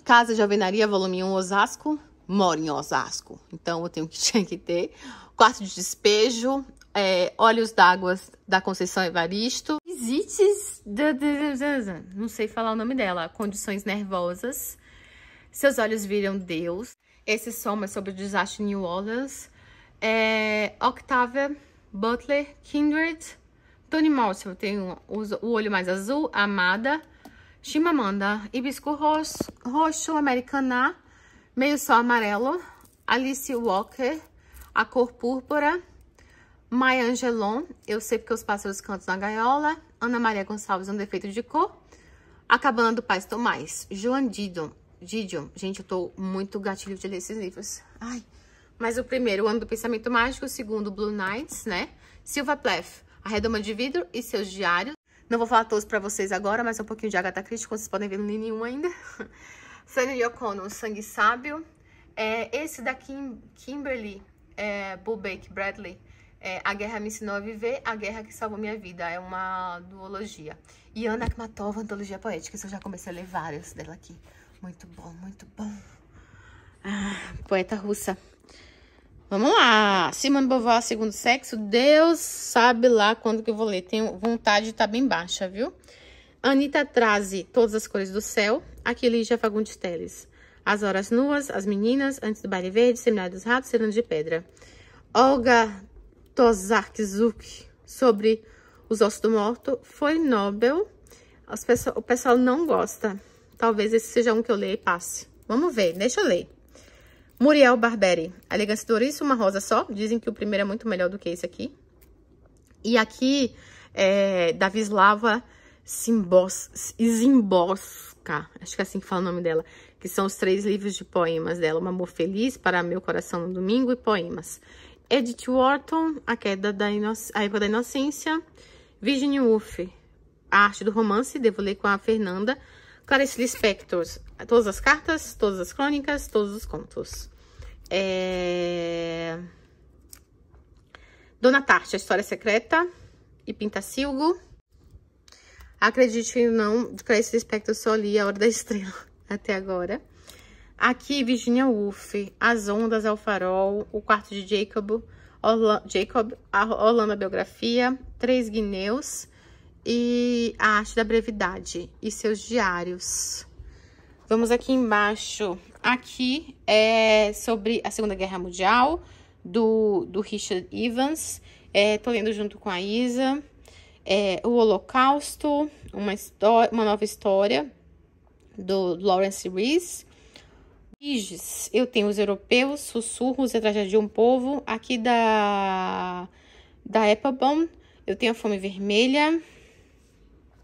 Casa de Alvenaria, volume 1, Osasco. Moro em Osasco, então eu tenho que tinha que ter. Quarto de despejo, é, Olhos d'Água da Conceição Evaristo. Visites, não sei falar o nome dela, Condições Nervosas. Seus Olhos Viram Deus. Esse som é sobre o desastre em New Orleans. É, Octavia Butler, Kindred, Tony Mossel tem o, o olho mais azul, Amada, Chimamanda, Hibisco roxo, roxo Americaná, Meio Sol Amarelo, Alice Walker, A Cor Púrpura, Maya Angelon, Eu Sei Porque os Pássaros Cantam na Gaiola, Ana Maria Gonçalves, Um Defeito de Cor, A Cabana do Paz Tomás, Joan Didion, Didion. Gente, eu tô muito gatilho de ler esses livros. Ai, mas o primeiro, o ano do pensamento mágico, o segundo, Blue Nights, né? Silva Plath, A Redoma de Vidro e seus diários. Não vou falar todos pra vocês agora, mas é um pouquinho de Agatha Christie, como vocês podem ver, não li nenhum ainda. Flannery Yokono, Sangue Sábio. É, esse da Kim, Kimberly é, Bubeck Bradley, é, A Guerra Me Ensinou a Viver, A Guerra que Salvou Minha Vida. É uma duologia. E Ana Akhmatova, Antologia Poética. Isso eu já comecei a ler várias dela aqui. Muito bom, muito bom. Ah, poeta russa. Vamos lá. Simone Beauvoir, Segundo Sexo. Deus sabe lá quando que eu vou ler. Tenho vontade de estar tá bem baixa, viu? Anitta Traze, Todas as Cores do Céu. Aqui, Lígia Fagundes Teles. As Horas Nuas, As Meninas, Antes do Baile Verde, Seminário dos Ratos, Serão de Pedra. Olga Tozarkzuk, sobre os ossos do morto, foi Nobel. o pessoal não gosta. Talvez esse seja um que eu leia e passe. Vamos ver, deixa eu ler. Muriel Barberi. A elegância Doris, uma rosa só. Dizem que o primeiro é muito melhor do que esse aqui. E aqui, é, Davislava Zimboska. Acho que é assim que fala o nome dela. Que são os três livros de poemas dela. Um Amor Feliz, Para Meu Coração no Domingo e Poemas. Edith Wharton, A Queda da Inoc... a Época da Inocência. Virginia Woolf, A Arte do Romance. Devo ler com a Fernanda. Clarice Lispector, todas as cartas, todas as crônicas, todos os contos. É... Dona Tarte, a história secreta e Silgo. Acredite ou não, de Clarice eu só li A Hora da Estrela até agora. Aqui, Virginia Woolf, As Ondas ao Farol, O Quarto de Jacob, Orla Jacob, a Holanda Biografia, Três Guineus e A Arte da Brevidade e Seus Diários. Vamos aqui embaixo. Aqui é sobre a Segunda Guerra Mundial, do, do Richard Evans. É, tô lendo junto com a Isa. É, o Holocausto, uma, história, uma nova história, do Lawrence Rees. Iges, eu tenho os europeus, sussurros e a tragédia de um povo. Aqui da, da Applebaum, eu tenho a fome vermelha.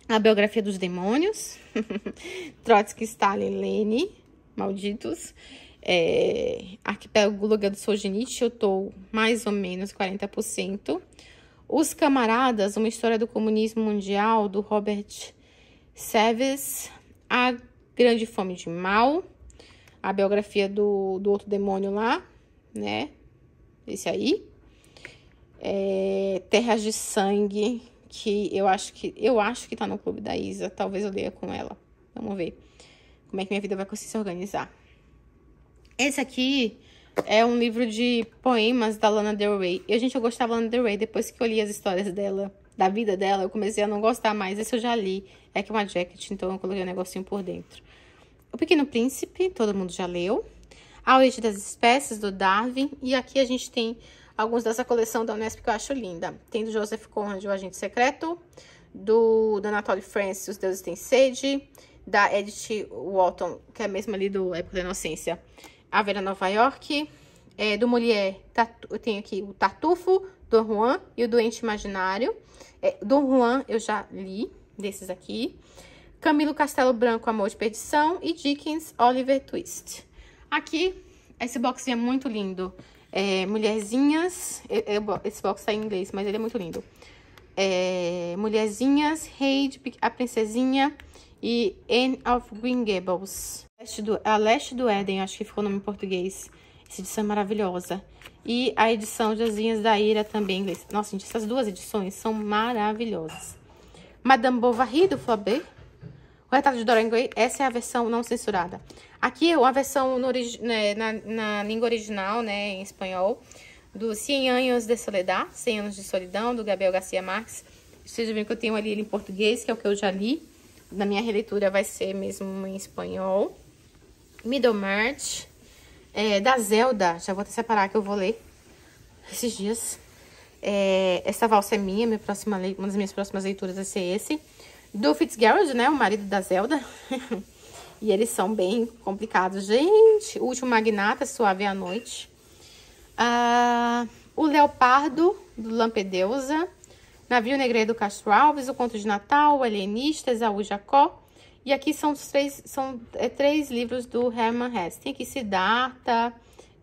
A Biografia dos Demônios, Trotsky, Stalin, Lenin, Malditos, é, Arquipélago do Solzhenitsyn, eu tô mais ou menos 40%. Os Camaradas, uma história do comunismo mundial, do Robert Seves, A Grande Fome de Mal, a biografia do, do outro demônio lá, né? Esse aí. É, Terras de Sangue, que eu acho que eu acho que tá no clube da Isa, talvez eu leia com ela. Vamos ver como é que minha vida vai conseguir se organizar. Esse aqui é um livro de poemas da Lana Del Rey. Eu, gente, eu gostava da Lana Del Rey depois que eu li as histórias dela, da vida dela, eu comecei a não gostar mais. Esse eu já li. É que é uma jacket, então eu coloquei um negocinho por dentro. O Pequeno Príncipe, todo mundo já leu. A Origem das Espécies, do Darwin. E aqui a gente tem alguns dessa coleção da Unesp que eu acho linda. Tem do Joseph Conrad, O Agente Secreto, do, do Anatoly France, Os Deuses Têm Sede, da Edith Walton, que é a mesma ali do Época da Inocência, A Vera Nova York, é, do Mulher, eu tenho aqui o Tartufo, do Juan e o Doente Imaginário. É, Don Juan eu já li, desses aqui. Camilo Castelo Branco, Amor de Perdição e Dickens, Oliver Twist. Aqui, esse boxinho é muito lindo. É, Mulherzinhas, eu, eu, esse box tá em inglês, mas ele é muito lindo. É, Mulherzinhas, de, A Princesinha e Anne of Green Gables. A Leste, do, a Leste do Éden, acho que ficou o nome em português. Essa edição é maravilhosa. E a edição de As da Ira também em inglês. Nossa, gente, essas duas edições são maravilhosas. Madame Bovary, do Flaubert. O retrato de Dorian Gray, essa é a versão não censurada. Aqui, uma versão né, na, na, língua original, né, em espanhol, do Cien Anos de Soledad, Cem Anos de Solidão, do Gabriel Garcia Marques. Vocês viram que eu tenho ali ele em português, que é o que eu já li. Na minha releitura vai ser mesmo em espanhol. Middlemarch, é, da Zelda, já vou até separar que eu vou ler esses dias. É, essa valsa é minha, minha próxima, uma das minhas próximas leituras vai ser esse do Fitzgerald, né? O marido da Zelda. e eles são bem complicados. Gente, o último magnata, suave à noite. Ah, o Leopardo, do Lampedeusa. Navio do Castro Alves, o Conto de Natal, o Alienista, Esaú Jacó. E aqui são os três, são, é, três livros do Herman Hesse. Tem aqui Siddhartha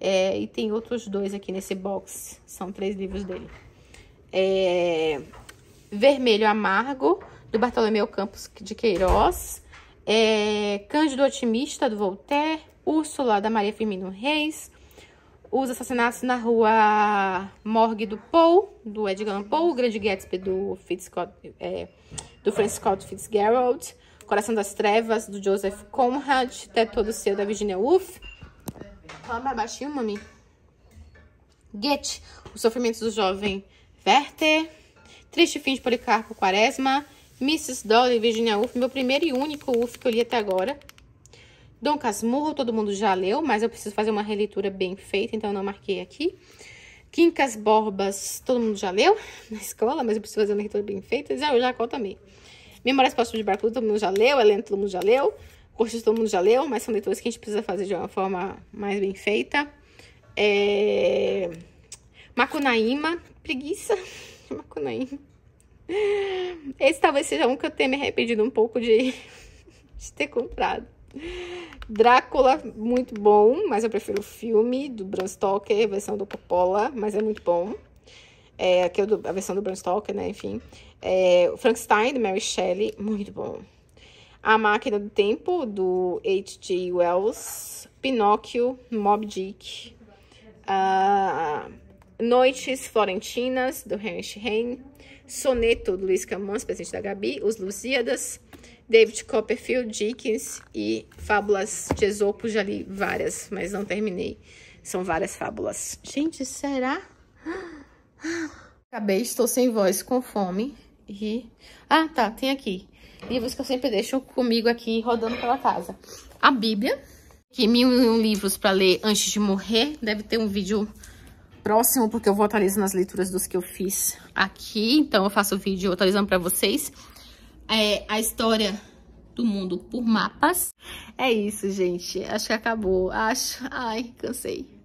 é, e tem outros dois aqui nesse box. São três livros dele. É, Vermelho Amargo, do Bartolomeu Campos de Queiroz, é, Cândido Otimista, do Voltaire, Úrsula, da Maria Firmino Reis, os assassinatos na rua Morgue do Paul, do Edgar Allan Poe, o Grande Gatsby, do, Fitzcott, é, do Francis Scott Fitzgerald, Coração das Trevas, do Joseph Conrad, Até Todo Seu, da Virginia Woolf. Fala mais baixinho, mami. Goethe, Os Sofrimentos do Jovem Werther, Triste Fim de Policarpo Quaresma, Mrs. Dolly, Virginia Woolf, meu primeiro e único Woolf que eu li até agora. Dom Casmurro, todo mundo já leu, mas eu preciso fazer uma releitura bem feita, então eu não marquei aqui. Quincas Borbas, todo mundo já leu na escola, mas eu preciso fazer uma leitura bem feita. Zé Jacó também. Memórias Póstumas de Barco, todo mundo já leu. Helena, todo mundo já leu. Cursos, todo mundo já leu, mas são leituras que a gente precisa fazer de uma forma mais bem feita. É... Macunaíma, preguiça. Macunaíma. Esse talvez seja um que eu tenha me arrependido um pouco de, de ter comprado. Drácula, muito bom, mas eu prefiro o filme do Bram Stoker, versão do Coppola, mas é muito bom. É, aqui é a versão do Bram Stoker, né, enfim. É, Frankenstein, do Mary Shelley, muito bom. A Máquina do Tempo, do H.G. Wells. Pinóquio, Mob Dick. Uh, Noites Florentinas, do Heinrich Heine. Soneto, do Luiz Camões, presente da Gabi, Os Lusíadas, David Copperfield, Dickens e Fábulas de Esopo, já li várias, mas não terminei. São várias fábulas. Gente, será? Acabei, estou sem voz, com fome. E... Ah, tá, tem aqui. Livros que eu sempre deixo comigo aqui, rodando pela casa. A Bíblia, que mil e um livros para ler antes de morrer. Deve ter um vídeo próximo, porque eu vou atualizando as leituras dos que eu fiz aqui. Então, eu faço o vídeo atualizando pra vocês. É, a história do mundo por mapas. É isso, gente. Acho que acabou. Acho... Ai, cansei.